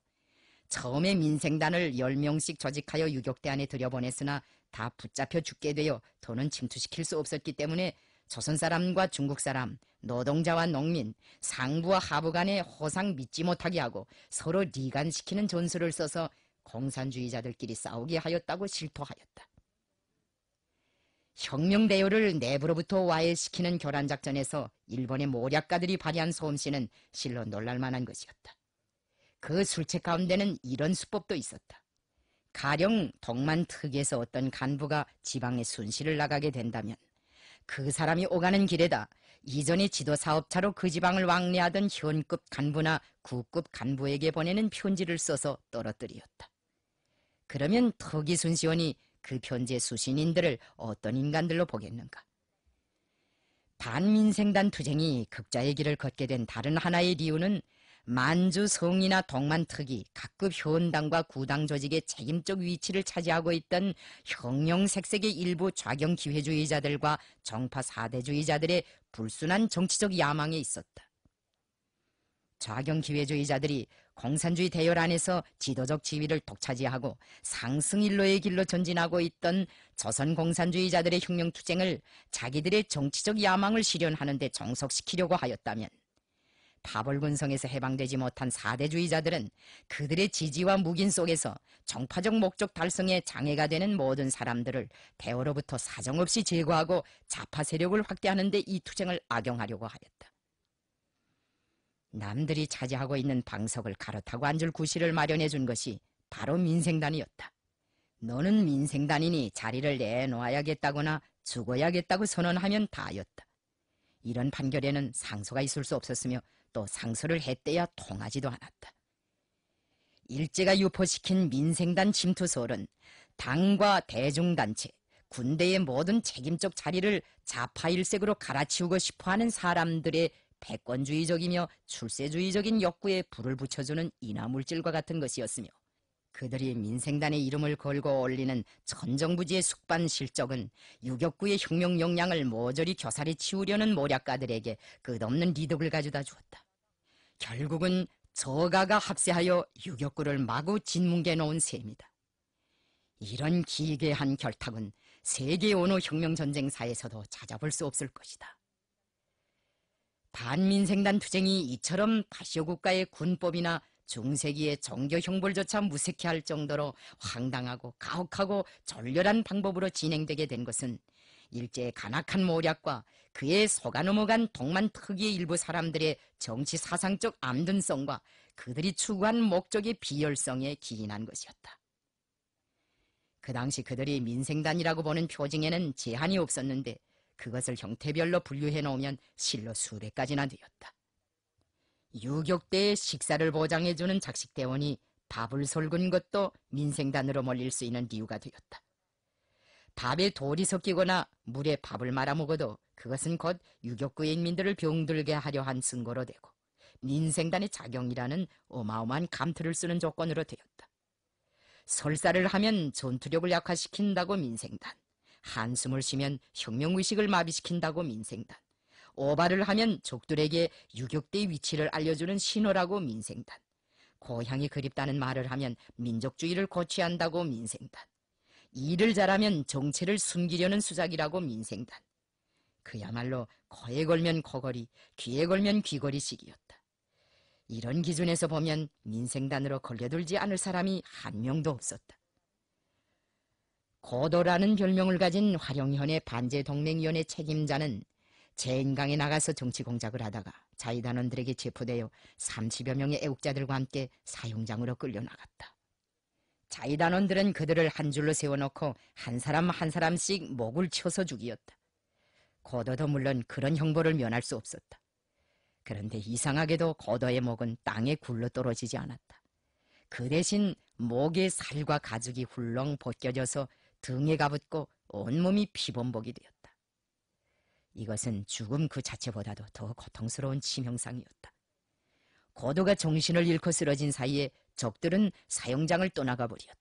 처음에 민생단을 10명씩 조직하여 유격대 안에 들여보냈으나 다 붙잡혀 죽게 되어 돈은 침투시킬 수 없었기 때문에 조선 사람과 중국 사람, 노동자와 농민, 상부와 하부 간의 호상 믿지 못하게 하고 서로 리간시키는 전술을 써서 공산주의자들끼리 싸우게 하였다고 실토하였다. 혁명대열을 내부로부터 와해시키는 교란작전에서 일본의 모략가들이 발휘한 소음씨는 실로 놀랄만한 것이었다. 그 술책 가운데는 이런 수법도 있었다. 가령 동만 특에서 어떤 간부가 지방의 순시를 나가게 된다면 그 사람이 오가는 길에다 이전의 지도사업차로 그 지방을 왕래하던 현급 간부나 구급 간부에게 보내는 편지를 써서 떨어뜨렸다 그러면 터기 순시원이 그 편지의 수신인들을 어떤 인간들로 보겠는가? 반민생단 투쟁이 극자의 길을 걷게 된 다른 하나의 이유는 만주 성이나 동만특이 각급 현당과 구당 조직의 책임적 위치를 차지하고 있던 형형색색의 일부 좌경 기회주의자들과 정파 사대주의자들의 불순한 정치적 야망에 있었다. 좌경 기회주의자들이 공산주의 대열 안에서 지도적 지위를 독차지하고 상승일로의 길로 전진하고 있던 조선 공산주의자들의 혁명투쟁을 자기들의 정치적 야망을 실현하는 데 정석시키려고 하였다면 파벌군성에서 해방되지 못한 사대주의자들은 그들의 지지와 묵인 속에서 정파적 목적 달성에 장애가 되는 모든 사람들을 대어로부터 사정없이 제거하고 자파 세력을 확대하는 데 이 투쟁을 악용하려고 하였다. 남들이 차지하고 있는 방석을 가아타고 앉을 구실을 마련해 준 것이 바로 민생단이었다. 너는 민생단이니 자리를 내놓아야겠다거나 죽어야겠다고 선언하면 다였다. 이런 판결에는 상소가 있을 수 없었으며 또 상소를 했대야 통하지도 않았다. 일제가 유포시킨 민생단 침투설은 당과 대중단체, 군대의 모든 책임적 자리를 자파일색으로 갈아치우고 싶어하는 사람들의 패권주의적이며 출세주의적인 욕구에 불을 붙여주는 인화물질과 같은 것이었으며 그들이 민생단의 이름을 걸고 올리는 천정부지의 숙반 실적은 유격구의 혁명 역량을 모조리 교살에 치우려는 모략가들에게 끝없는 리덕을 가져다 주었다. 결국은 저가가 합세하여 유격구를 마구 진뭉개 놓은 셈이다. 이런 기괴한 결탁은 세계 언어 혁명 전쟁사에서도 찾아볼 수 없을 것이다. 반민생단 투쟁이 이처럼 파쇼 국가의 군법이나 중세기의 정교 형벌조차 무색해할 정도로 황당하고 가혹하고 절렬한 방법으로 진행되게 된 것은 일제의 간악한 모략과 그의 속아 넘어간 동만 특유의 일부 사람들의 정치 사상적 암둔성과 그들이 추구한 목적의 비열성에 기인한 것이었다. 그 당시 그들이 민생단이라고 보는 표징에는 제한이 없었는데 그것을 형태별로 분류해 놓으면 실로 수백 가지나 되었다. 유격대의 식사를 보장해주는 작식대원이 밥을 솔근 것도 민생단으로 몰릴 수 있는 이유가 되었다. 밥에 돌이 섞이거나 물에 밥을 말아먹어도 그것은 곧 유격구 의 인민들을 병들게 하려 한 증거로 되고 민생단의 작용이라는 어마어마한 감투를 쓰는 조건으로 되었다. 설사를 하면 전투력을 약화시킨다고 민생단, 한숨을 쉬면 혁명의식을 마비시킨다고 민생단, 오바를 하면 족들에게 유격대의 위치를 알려주는 신호라고 민생단, 고향이 그립다는 말을 하면 민족주의를 고취한다고 민생단, 일을 잘하면 정체를 숨기려는 수작이라고 민생단. 그야말로 거에 걸면 거거리, 귀에 걸면 귀걸이식이었다 이런 기준에서 보면 민생단으로 걸려들지 않을 사람이 한 명도 없었다. 고도라는 별명을 가진 화룡현의 반제동맹위원회 책임자는 제인강에 나가서 정치 공작을 하다가 자의단원들에게 체포되어 30여 명의 애국자들과 함께 사형장으로 끌려나갔다. 자이단원들은 그들을 한 줄로 세워놓고 한 사람 한 사람씩 목을 쳐서 죽이었다. 고더도 물론 그런 형벌을 면할 수 없었다. 그런데 이상하게도 고더의 목은 땅에 굴러 떨어지지 않았다. 그 대신 목의 살과 가죽이 훌렁 벗겨져서 등에 가붙고 온몸이 피범벅이 되었다. 이것은 죽음 그 자체보다도 더 고통스러운 치명상이었다. 고도가 정신을 잃고 쓰러진 사이에 적들은 사형장을 떠나가 버렸다.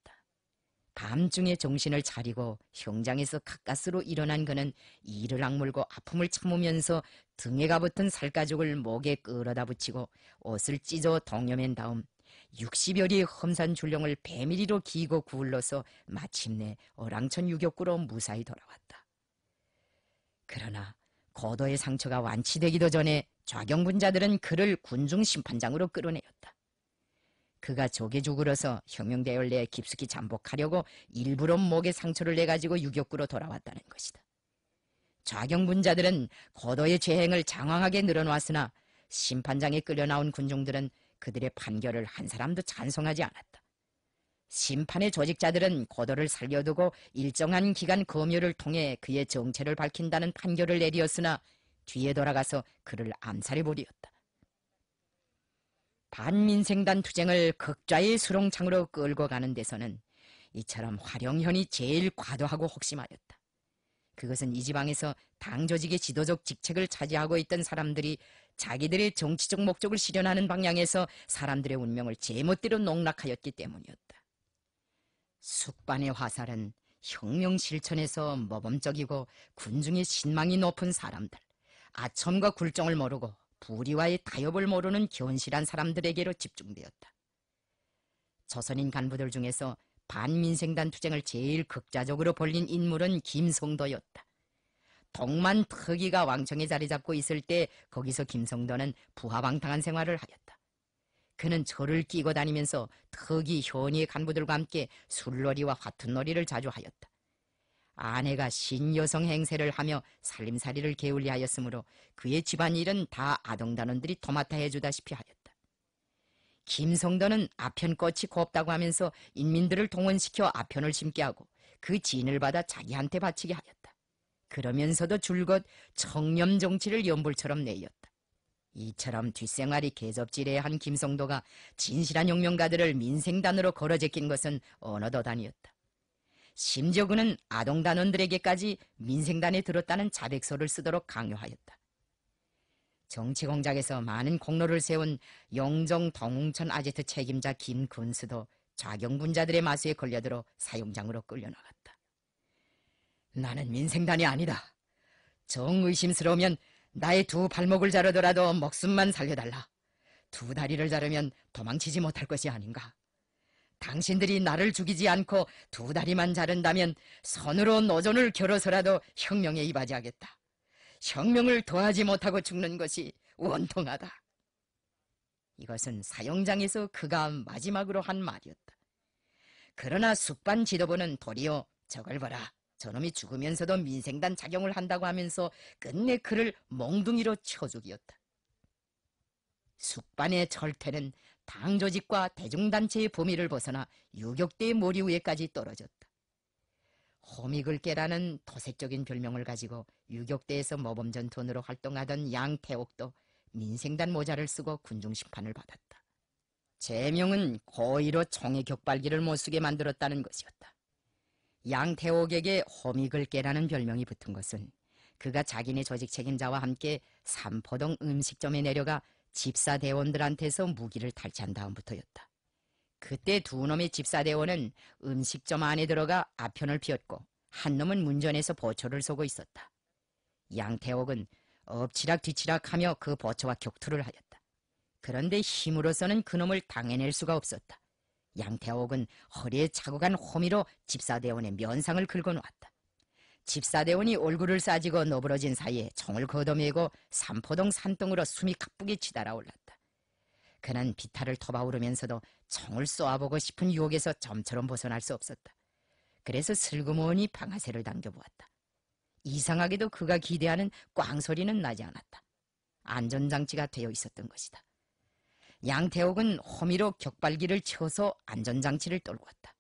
밤중에 정신을 차리고 형장에서 가까스로 일어난 그는 이를 악물고 아픔을 참으면서 등에 가붙은 살가죽을 목에 끌어다 붙이고 옷을 찢어 덩여맨 다음 60여리 험산 줄령을 배밀이로 기고 구울러서 마침내 어랑천 유격구로 무사히 돌아왔다. 그러나 거도의 상처가 완치되기도 전에 좌경분자들은 그를 군중 심판장으로 끌어내었다. 그가 조개죽 으로서 혁명대열 내에 깊숙이 잠복하려고 일부러 목에 상처를 내가지고 유격구로 돌아왔다는 것이다. 좌경분자들은 거도의 죄행을 장황하게 늘어놓았으나 심판장에 끌려나온 군중들은 그들의 판결을 한 사람도 찬성하지 않았다. 심판의 조직자들은 고도를 살려두고 일정한 기간 검열을 통해 그의 정체를 밝힌다는 판결을 내리었으나 뒤에 돌아가서 그를 암살해버리었다. 반민생단 투쟁을 극좌의 수렁창으로 끌고 가는 데서는 이처럼 활용현이 제일 과도하고 혹심하였다. 그것은 이 지방에서 당 조직의 지도적 직책을 차지하고 있던 사람들이 자기들의 정치적 목적을 실현하는 방향에서 사람들의 운명을 제멋대로 농락하였기 때문이었다. 숙반의 화살은 혁명 실천에서 모범적이고 군중의 신망이 높은 사람들, 아첨과 굴종을 모르고 부리와의 타협을 모르는 견실한 사람들에게로 집중되었다. 조선인 간부들 중에서 반민생단 투쟁을 제일 극자적으로 벌린 인물은 김성도였다. 동만 터기가 왕청에 자리 잡고 있을 때 거기서 김성도는 부하방탕한 생활을 하였다. 그는 절을 끼고 다니면서 터기 현의 간부들과 함께 술놀이와 화투놀이를 자주 하였다. 아내가 신여성 행세를 하며 살림살이를 게을리하였으므로 그의 집안일은 다 아동단원들이 도맡아 해주다시피 하였다. 김성도는 아편꽃이 곱다고 하면서 인민들을 동원시켜 아편을 심게 하고 그 진을 받아 자기한테 바치게 하였다. 그러면서도 줄곧 청렴 정치를 연불처럼 내였다. 이처럼 뒷생활이 개접질에 한 김성도가 진실한 용명가들을 민생단으로 걸어 제낀 것은 어느덧 아니었다 심지어 그는 아동단원들에게까지 민생단에 들었다는 자백서를 쓰도록 강요하였다. 정치공작에서 많은 공로를 세운 영종 동웅천 아제트 책임자 김근수도 좌경분자들의 마수에 걸려들어 사용장으로 끌려나갔다. 나는 민생단이 아니다. 정의심스러우면 나의 두 발목을 자르더라도 목숨만 살려달라. 두 다리를 자르면 도망치지 못할 것이 아닌가. 당신들이 나를 죽이지 않고 두 다리만 자른다면 선으로 노존을 겨뤄서라도 혁명에 이바지하겠다. 혁명을 더하지 못하고 죽는 것이 원통하다. 이것은 사형장에서 그가 마지막으로 한 말이었다. 그러나 숙반 지도부는 도리어 저걸 봐라 저놈이 죽으면서도 민생단 작용을 한다고 하면서 끝내 그를 몽둥이로 쳐 죽이었다. 숙반의 절퇴는 당 조직과 대중단체의 범위를 벗어나 유격대 의 몰이 위에까지 떨어졌다. 호미글깨라는 도색적인 별명을 가지고 유격대에서 모범전투원으로 활동하던 양태옥도 민생단 모자를 쓰고 군중 심판을 받았다. 제명은 고의로 총의 격발기를 못 쓰게 만들었다는 것이었다. 양태옥에게 호미글깨라는 별명이 붙은 것은 그가 자기네 조직 책임자와 함께 삼포동 음식점에 내려가 집사 대원들한테서 무기를 탈취한 다음부터였다. 그때 두 놈의 집사 대원은 음식점 안에 들어가 아편을 피웠고 한 놈은 문전에서 보초를 쏘고 있었다. 양태옥은 엎치락 뒤치락하며 그 보초와 격투를 하였다. 그런데 힘으로서는 그놈을 당해낼 수가 없었다. 양태옥은 허리에 차고 간 호미로 집사대원의 면상을 긁어놓았다. 집사대원이 얼굴을 싸지고 너부러진 사이에 총을 걷어매고 삼포동 산동으로 숨이 가쁘게 치달아올랐다. 그는 비탈을 토바오르면서도 총을 쏘아보고 싶은 유혹에서 점처럼 벗어날 수 없었다. 그래서 슬그머니 방아쇠를 당겨보았다. 이상하게도 그가 기대하는 꽝 소리는 나지 않았다. 안전장치가 되어 있었던 것이다. 양태옥은 호미로 격발기를 치워서 안전장치를 떨구었다.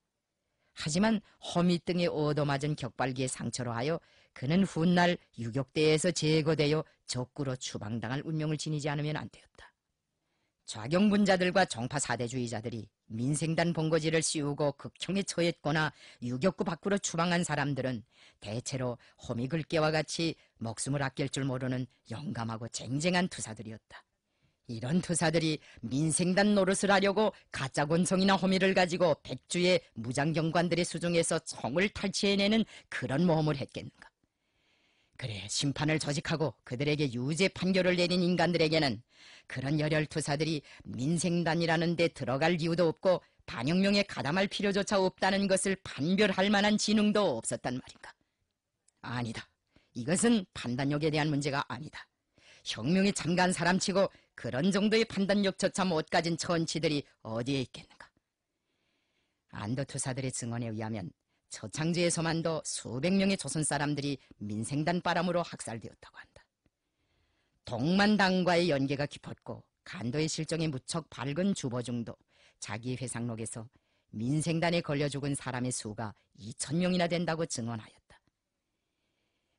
하지만 허미 등에 얻어맞은 격발기의 상처로 하여 그는 훗날 유격대에서 제거되어 적구로 추방당할 운명을 지니지 않으면 안 되었다. 좌경분자들과 정파 사대주의자들이 민생단 본거지를 씌우고 극형에 처했거나 유격구 밖으로 추방한 사람들은 대체로 호미글개와 같이 목숨을 아낄 줄 모르는 영감하고 쟁쟁한 투사들이었다. 이런 투사들이 민생단 노릇을 하려고 가짜 권총이나 호미를 가지고 백주의 무장경관들의 수중에서 총을 탈취해내는 그런 모험을 했겠는가. 그래 심판을 조직하고 그들에게 유죄 판결을 내린 인간들에게는 그런 열혈투사들이 민생단이라는 데 들어갈 이유도 없고 반영명에 가담할 필요조차 없다는 것을 판별할 만한 지능도 없었단 말인가. 아니다. 이것은 판단력에 대한 문제가 아니다. 혁명에 잠깐 사람치고 그런 정도의 판단력조차 못 가진 천치들이 어디에 있겠는가. 안도투사들의 증언에 의하면 저창제에서만도 수백 명의 조선 사람들이 민생단 바람으로 학살되었다고 한다. 동만당과의 연계가 깊었고 간도의 실정에 무척 밝은 주보중도 자기 회상록에서 민생단에 걸려 죽은 사람의 수가 2천명이나 된다고 증언하였다.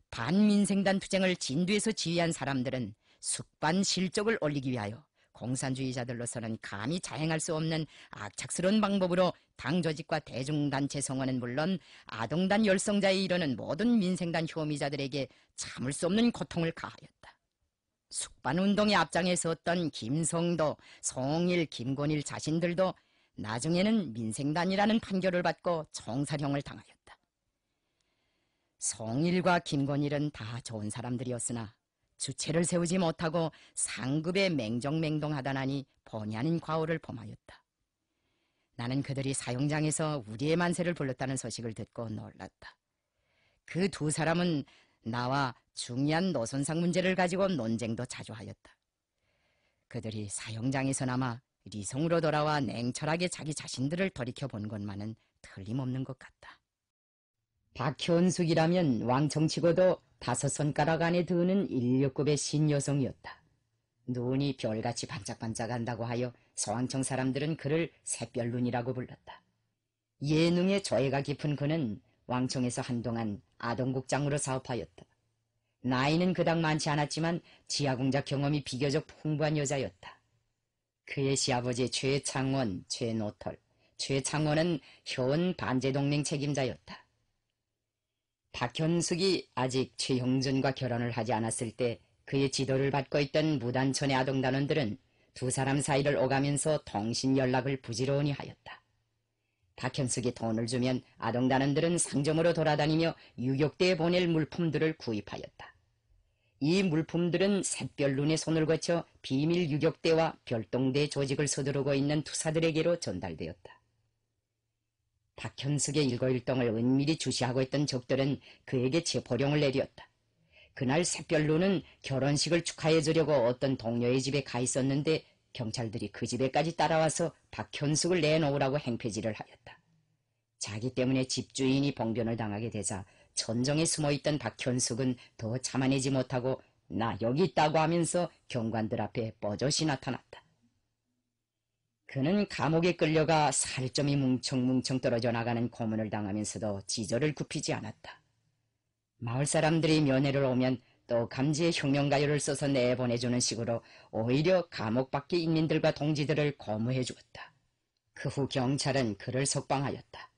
반민생단 투쟁을 진두에서 지휘한 사람들은 숙반 실적을 올리기 위하여 공산주의자들로서는 감히 자행할 수 없는 악착스러운 방법으로 당 조직과 대중단체 성원은 물론 아동단 열성자에 이르는 모든 민생단 혐의자들에게 참을 수 없는 고통을 가하였다. 숙반운동의 앞장에 서 섰던 김성도, 송일, 김곤일 자신들도 나중에는 민생단이라는 판결을 받고 청사형을 당하였다. 송일과 김곤일은 다 좋은 사람들이었으나 주체를 세우지 못하고 상급에 맹정맹동하다나니 번이 아닌 과오를 범하였다. 나는 그들이 사용장에서 우리의 만세를 불렀다는 소식을 듣고 놀랐다. 그 두 사람은 나와 중요한 노선상 문제를 가지고 논쟁도 자주 하였다. 그들이 사형장에서나마 리성으로 돌아와 냉철하게 자기 자신들을 돌이켜 본 것만은 틀림없는 것 같다. 박현숙이라면 왕청치고도 다섯 손가락 안에 드는 인류급의 신여성이었다. 눈이 별같이 반짝반짝한다고 하여 서왕청 사람들은 그를 새별눈이라고 불렀다. 예능의 저해가 깊은 그는 왕청에서 한동안 아동국장으로 사업하였다. 나이는 그닥 많지 않았지만 지하공작 경험이 비교적 풍부한 여자였다. 그의 시아버지 최창원, 최노털, 최창원은 현 반제동맹 책임자였다. 박현숙이 아직 최형준과 결혼을 하지 않았을 때 그의 지도를 받고 있던 무단천의 아동단원들은 두 사람 사이를 오가면서 통신 연락을 부지런히 하였다. 박현숙이 돈을 주면 아동단원들은 상점으로 돌아다니며 유격대에 보낼 물품들을 구입하였다. 이 물품들은 샛별 눈의 손을 거쳐 비밀 유격대와 별동대 조직을 서두르고 있는 투사들에게로 전달되었다. 박현숙의 일거일동을 은밀히 주시하고 있던 적들은 그에게 체포령을 내렸다. 그날 샛별로는 결혼식을 축하해주려고 어떤 동료의 집에 가 있었는데 경찰들이 그 집에까지 따라와서 박현숙을 내놓으라고 행패질을 하였다. 자기 때문에 집주인이 봉변을 당하게 되자 천정에 숨어있던 박현숙은 더참아내지 못하고 나 여기 있다고 하면서 경관들 앞에 뻗어시 나타났다. 그는 감옥에 끌려가 살점이 뭉청뭉청 떨어져 나가는 고문을 당하면서도 지저를 굽히지 않았다. 마을 사람들이 면회를 오면 또 감지의 혁명가요를 써서 내보내주는 식으로 오히려 감옥 밖의 인민들과 동지들을 거무해 주었다. 그 후 경찰은 그를 석방하였다.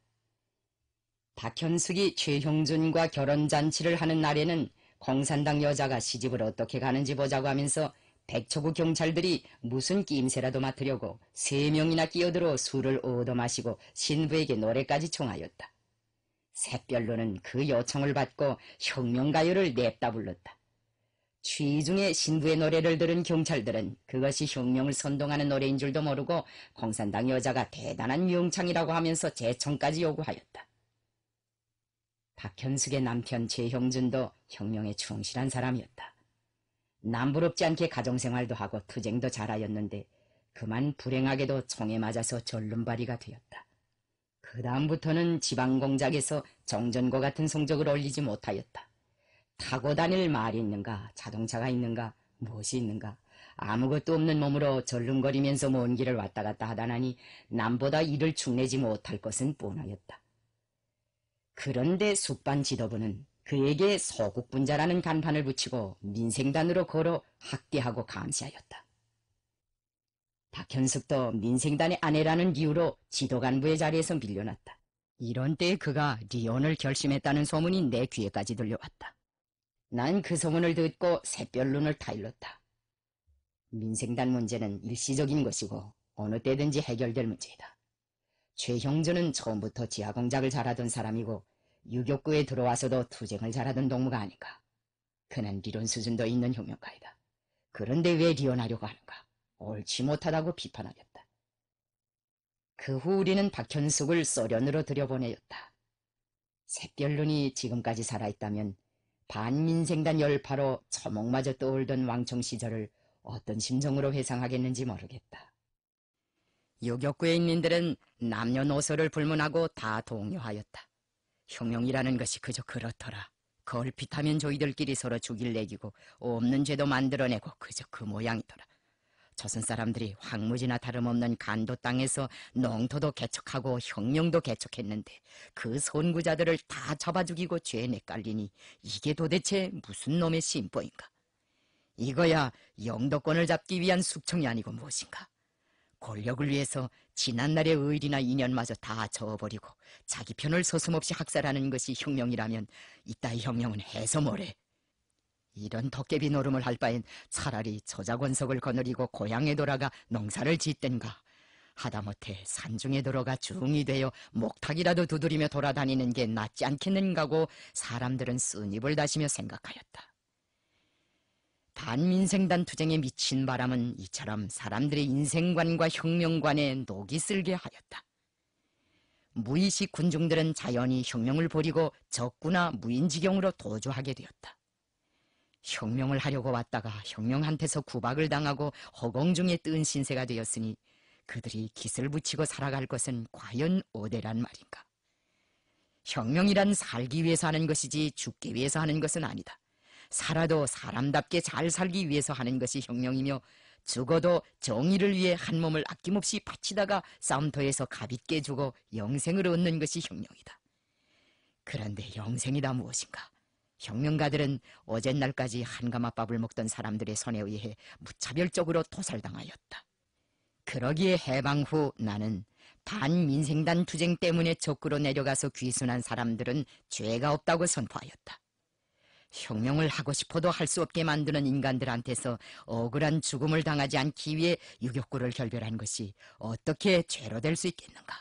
박현숙이 최형준과 결혼잔치를 하는 날에는 공산당 여자가 시집을 어떻게 가는지 보자고 하면서 백초구 경찰들이 무슨 끼임새라도 맡으려고 세 명이나 끼어들어 술을 얻어 마시고 신부에게 노래까지 청하였다. 샛별로는 그 요청을 받고 혁명가요를 냅다 불렀다. 취중에 신부의 노래를 들은 경찰들은 그것이 혁명을 선동하는 노래인 줄도 모르고 공산당 여자가 대단한 명창이라고 하면서 재청까지 요구하였다. 박현숙의 남편 최형준도 혁명에 충실한 사람이었다. 남부럽지 않게 가정생활도 하고 투쟁도 잘하였는데 그만 불행하게도 총에 맞아서 절름발이가 되었다. 그 다음부터는 지방공작에서 정전고 같은 성적을 올리지 못하였다. 타고 다닐 말이 있는가 자동차가 있는가 무엇이 있는가 아무것도 없는 몸으로 절름거리면서 먼 길을 왔다 갔다 하다나니 남보다 일을 축내지 못할 것은 뻔하였다. 그런데 숙반 지도부는 그에게 서국분자라는 간판을 붙이고 민생단으로 걸어 학대하고 감시하였다. 박현숙도 민생단의 아내라는 이유로 지도간부의 자리에서 밀려났다. 이런 때에 그가 리온을 결심했다는 소문이 내 귀에까지 들려왔다. 난 그 소문을 듣고 새별 론을 타일렀다. 민생단 문제는 일시적인 것이고 어느 때든지 해결될 문제이다. 최형조는 처음부터 지하 공작을 잘하던 사람이고 유격구에 들어와서도 투쟁을 잘하던 동무가 아닐까 그는 리론 수준도 있는 혁명가이다. 그런데 왜 리원하려고 하는가. 옳지 못하다고 비판하였다그 후 우리는 박현숙을 소련으로 들여보내였다새별론이 지금까지 살아있다면 반민생단 열파로 처목마저 떠올던 왕청 시절을 어떤 심정으로 회상하겠는지 모르겠다. 유격구에 있는들은 남녀노소를 불문하고 다 동요하였다. 흉용이라는 것이 그저 그렇더라. 걸핏하면 저희들끼리 서로 죽일 내기고 없는 죄도 만들어내고 그저 그 모양이더라. 조선 사람들이 황무지나 다름없는 간도 땅에서 농토도 개척하고 형령도 개척했는데 그 선구자들을 다 잡아 죽이고 죄에 내깔리니 이게 도대체 무슨 놈의 심보인가? 이거야 영도권을 잡기 위한 숙청이 아니고 무엇인가? 권력을 위해서 지난날의 의리나 인연마저 다 저어버리고 자기 편을 서슴없이 학살하는 것이 혁명이라면 이따의 혁명은 해서 뭐래. 이런 도깨비 노름을 할 바엔 차라리 저자권석을 거느리고 고향에 돌아가 농사를 짓든가 하다못해 산중에 들어가 중이 되어 목탁이라도 두드리며 돌아다니는 게 낫지 않겠는가고 사람들은 쓴입을 다시며 생각하였다. 반민생단 투쟁에 미친 바람은 이처럼 사람들의 인생관과 혁명관에 녹이 쓸게 하였다. 무의식 군중들은 자연히 혁명을 버리고 적구나 무인지경으로 도주하게 되었다. 혁명을 하려고 왔다가 혁명한테서 구박을 당하고 허공중에 뜬 신세가 되었으니 그들이 기슬 붙이고 살아갈 것은 과연 어대란 말인가. 혁명이란 살기 위해서 하는 것이지 죽기 위해서 하는 것은 아니다. 살아도 사람답게 잘 살기 위해서 하는 것이 혁명이며 죽어도 정의를 위해 한 몸을 아낌없이 바치다가 싸움터에서 가볍게 죽어 영생을 얻는 것이 혁명이다 그런데 영생이다 무엇인가? 혁명가들은 어젯날까지 한가마밥을 먹던 사람들의 손에 의해 무차별적으로 도살당하였다. 그러기에 해방 후 나는 반민생단 투쟁 때문에 적으로 내려가서 귀순한 사람들은 죄가 없다고 선포하였다. 혁명을 하고 싶어도 할 수 없게 만드는 인간들한테서 억울한 죽음을 당하지 않기 위해 유격구를 결별한 것이 어떻게 죄로 될 수 있겠는가?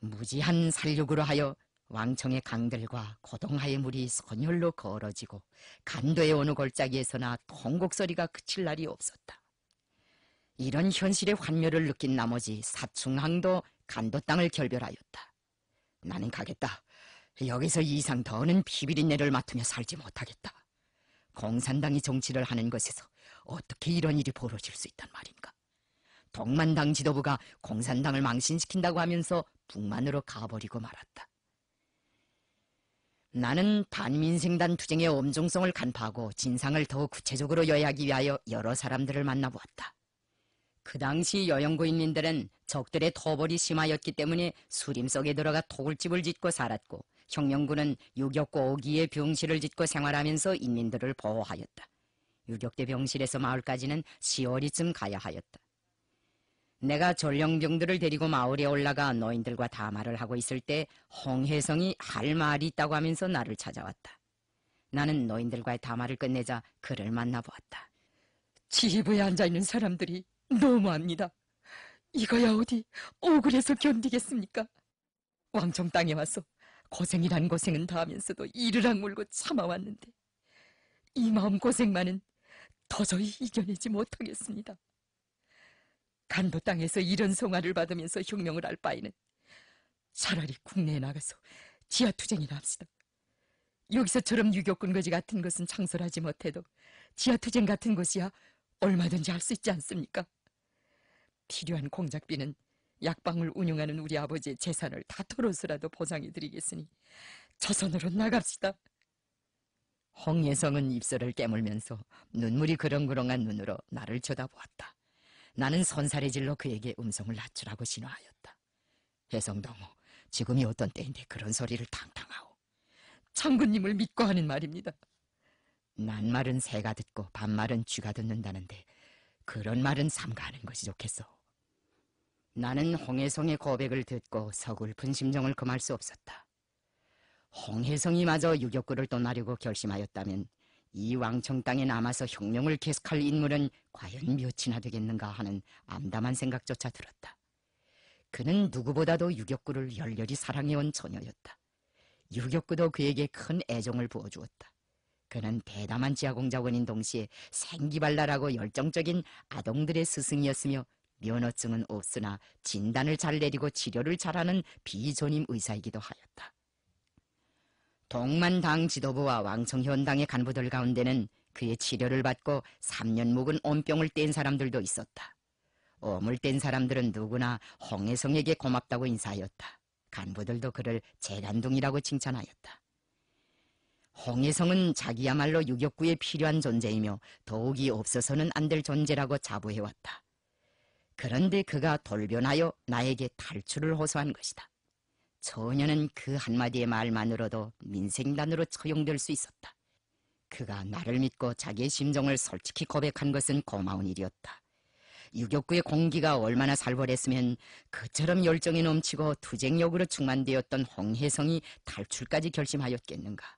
무지한 살육으로 하여 왕청의 강들과 고동하의 물이 선열로 걸어지고 간도의 어느 골짜기에서나 통곡소리가 그칠 날이 없었다. 이런 현실의 환멸을 느낀 나머지 사충항도 간도 땅을 결별하였다. 나는 가겠다. 여기서 이상 더는 비비린내를 맡으며 살지 못하겠다. 공산당이 정치를 하는 것에서 어떻게 이런 일이 벌어질 수 있단 말인가. 동만당 지도부가 공산당을 망신시킨다고 하면서 북만으로 가버리고 말았다. 나는 반민생단 투쟁의 엄중성을 간파하고 진상을 더 구체적으로 여야하기 위하여 여러 사람들을 만나보았다. 그 당시 여영구인민들은 적들의 토벌이 심하였기 때문에 수림속에 들어가 토굴집을 짓고 살았고 혁령군은 유격고 오기의 병실을 짓고 생활하면서 인민들을 보호하였다. 유격대 병실에서 마을까지는 시월이쯤 가야 하였다. 내가 전령병들을 데리고 마을에 올라가 노인들과 다말을 하고 있을 때 홍혜성이 할 말이 있다고 하면서 나를 찾아왔다. 나는 노인들과의 다말을 끝내자 그를 만나보았다. 지휘부에 앉아있는 사람들이 너무합니다. 이거야 어디 오글에서 견디겠습니까? 왕청 땅에 와서 고생이란 고생은 다 하면서도 이를 악물고 참아왔는데 이 마음고생만은 도저히 이겨내지 못하겠습니다. 간도 땅에서 이런 송화를 받으면서 혁명을 할 바에는 차라리 국내에 나가서 지하투쟁이나 합시다. 여기서처럼 유교군 거지 같은 것은 창설하지 못해도 지하투쟁 같은 것이야 얼마든지 할 수 있지 않습니까? 필요한 공작비는 약방을 운영하는 우리 아버지의 재산을 다 털어서라도 보상해 드리겠으니 저선으로 나갑시다. 홍예성은 입술을 깨물면서 눈물이 그렁그렁한 눈으로 나를 쳐다보았다. 나는 선살의 질로 그에게 음성을 낮추라고 신화하였다. 혜성동호, 지금이 어떤 때인데 그런 소리를 당당하오. 장군님을 믿고 하는 말입니다. 난 말은 새가 듣고 반말은 쥐가 듣는다는데 그런 말은 삼가하는 것이 좋겠소. 나는 홍혜성의 고백을 듣고 서글픈 심정을 금할 수 없었다. 홍혜성이마저 유격구를 떠나려고 결심하였다면 이 왕청 땅에 남아서 혁명을 계속할 인물은 과연 몇이나 되겠는가 하는 암담한 생각조차 들었다. 그는 누구보다도 유격구를 열렬히 사랑해온 처녀였다. 유격구도 그에게 큰 애정을 부어주었다. 그는 대담한 지하공자원인 동시에 생기발랄하고 열정적인 아동들의 스승이었으며 면허증은 없으나 진단을 잘 내리고 치료를 잘하는 비전임 의사이기도 하였다. 동만당 지도부와 왕청현당의 간부들 가운데는 그의 치료를 받고 3년 묵은 온병을 뗀 사람들도 있었다. 어물 뗀 사람들은 누구나 홍혜성에게 고맙다고 인사하였다. 간부들도 그를 재간둥이라고 칭찬하였다. 홍혜성은 자기야말로 유격구에 필요한 존재이며 더욱이 없어서는 안 될 존재라고 자부해왔다. 그런데 그가 돌변하여 나에게 탈출을 호소한 것이다. 처녀는 그 한마디의 말만으로도 민생단으로 처용될 수 있었다. 그가 나를 믿고 자기의 심정을 솔직히 고백한 것은 고마운 일이었다. 유격구의 공기가 얼마나 살벌했으면 그처럼 열정이 넘치고 투쟁력으로 충만되었던 홍혜성이 탈출까지 결심하였겠는가.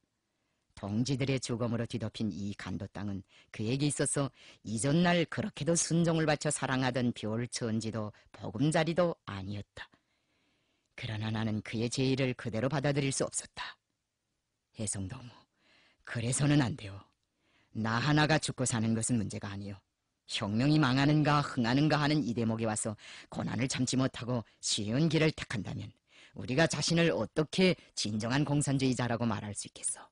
동지들의 죽음으로 뒤덮인 이 간도 땅은 그에게 있어서 이전날 그렇게도 순종을 바쳐 사랑하던 별올천지도 보금자리도 아니었다. 그러나 나는 그의 제의를 그대로 받아들일 수 없었다. 해성동무, 그래서는 안 돼요. 나 하나가 죽고 사는 것은 문제가 아니요. 혁명이 망하는가 흥하는가 하는 이 대목에 와서 고난을 참지 못하고 쉬운 길을 택한다면 우리가 자신을 어떻게 진정한 공산주의자라고 말할 수 있겠어?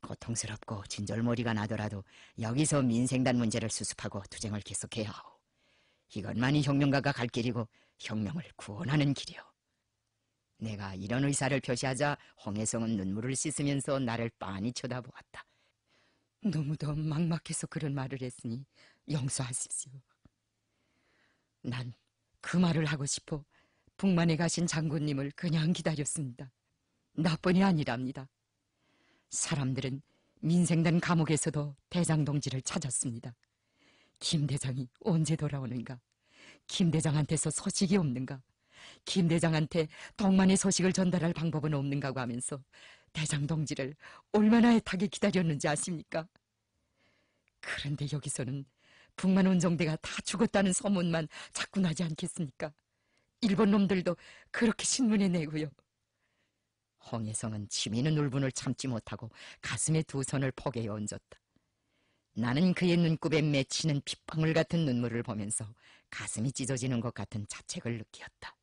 고통스럽고 진절머리가 나더라도 여기서 민생단 문제를 수습하고 투쟁을 계속해야 하오. 이것만이 혁명가가 갈 길이고 혁명을 구원하는 길이오. 내가 이런 의사를 표시하자 홍혜성은 눈물을 씻으면서 나를 빤히 쳐다보았다. 너무도 막막해서 그런 말을 했으니 용서하십시오. 난 그 말을 하고 싶어 북만에 가신 장군님을 그냥 기다렸습니다. 나뿐이 아니랍니다. 사람들은 민생단 감옥에서도 대장 동지를 찾았습니다. 김 대장이 언제 돌아오는가? 김 대장한테서 소식이 없는가? 김 대장한테 동만의 소식을 전달할 방법은 없는가고 하면서 대장 동지를 얼마나 애타게 기다렸는지 아십니까? 그런데 여기서는 북만 원정대가 다 죽었다는 소문만 자꾸 나지 않겠습니까? 일본 놈들도 그렇게 신문에 내고요. 홍혜성은 치미는 울분을 참지 못하고 가슴에 두 손을 포개어 얹었다. 나는 그의 눈곱에 맺히는 핏방울 같은 눈물을 보면서 가슴이 찢어지는 것 같은 자책을 느끼었다.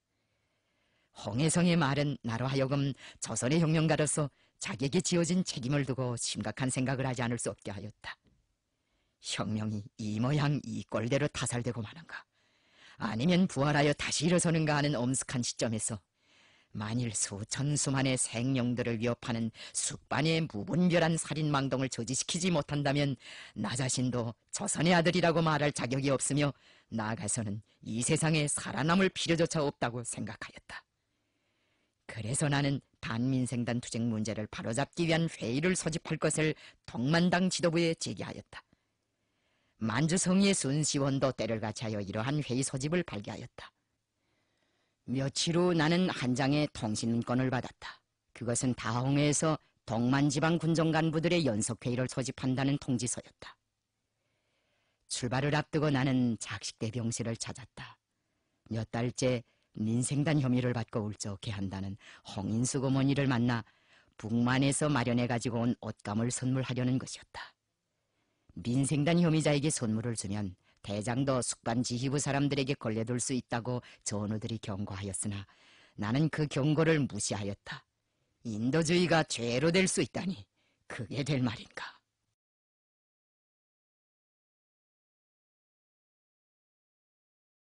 홍혜성의 말은 나로 하여금 조선의 혁명가로서 자기에게 지어진 책임을 두고 심각한 생각을 하지 않을 수 없게 하였다. 혁명이 이 모양 이 꼴대로 타살되고 마는가 아니면 부활하여 다시 일어서는가 하는 엄숙한 시점에서 만일 수천수만의 생명들을 위협하는 숙반의 무분별한 살인망동을 저지시키지 못한다면 나 자신도 조선의 아들이라고 말할 자격이 없으며 나아가서는 이 세상에 살아남을 필요조차 없다고 생각하였다. 그래서 나는 반민생단 투쟁 문제를 바로잡기 위한 회의를 소집할 것을 동만당 지도부에 제기하였다. 만주성의 순시원도 때를 같이하여 이러한 회의 소집을 발기하였다. 며칠 후 나는 한 장의 통신문건을 받았다. 그것은 다홍에서 동만지방 군정 간부들의 연속회의를 소집한다는 통지서였다. 출발을 앞두고 나는 작식대 병실을 찾았다. 몇 달째 민생단 혐의를 받고 울적해 한다는 홍인수 어머니를 만나 북만에서 마련해 가지고 온 옷감을 선물하려는 것이었다. 민생단 혐의자에게 선물을 주면 대장도 숙반지휘부 사람들에게 걸려둘수 있다고 전우들이 경고하였으나 나는 그 경고를 무시하였다. 인도주의가 죄로 될 수 있다니 그게 될 말인가.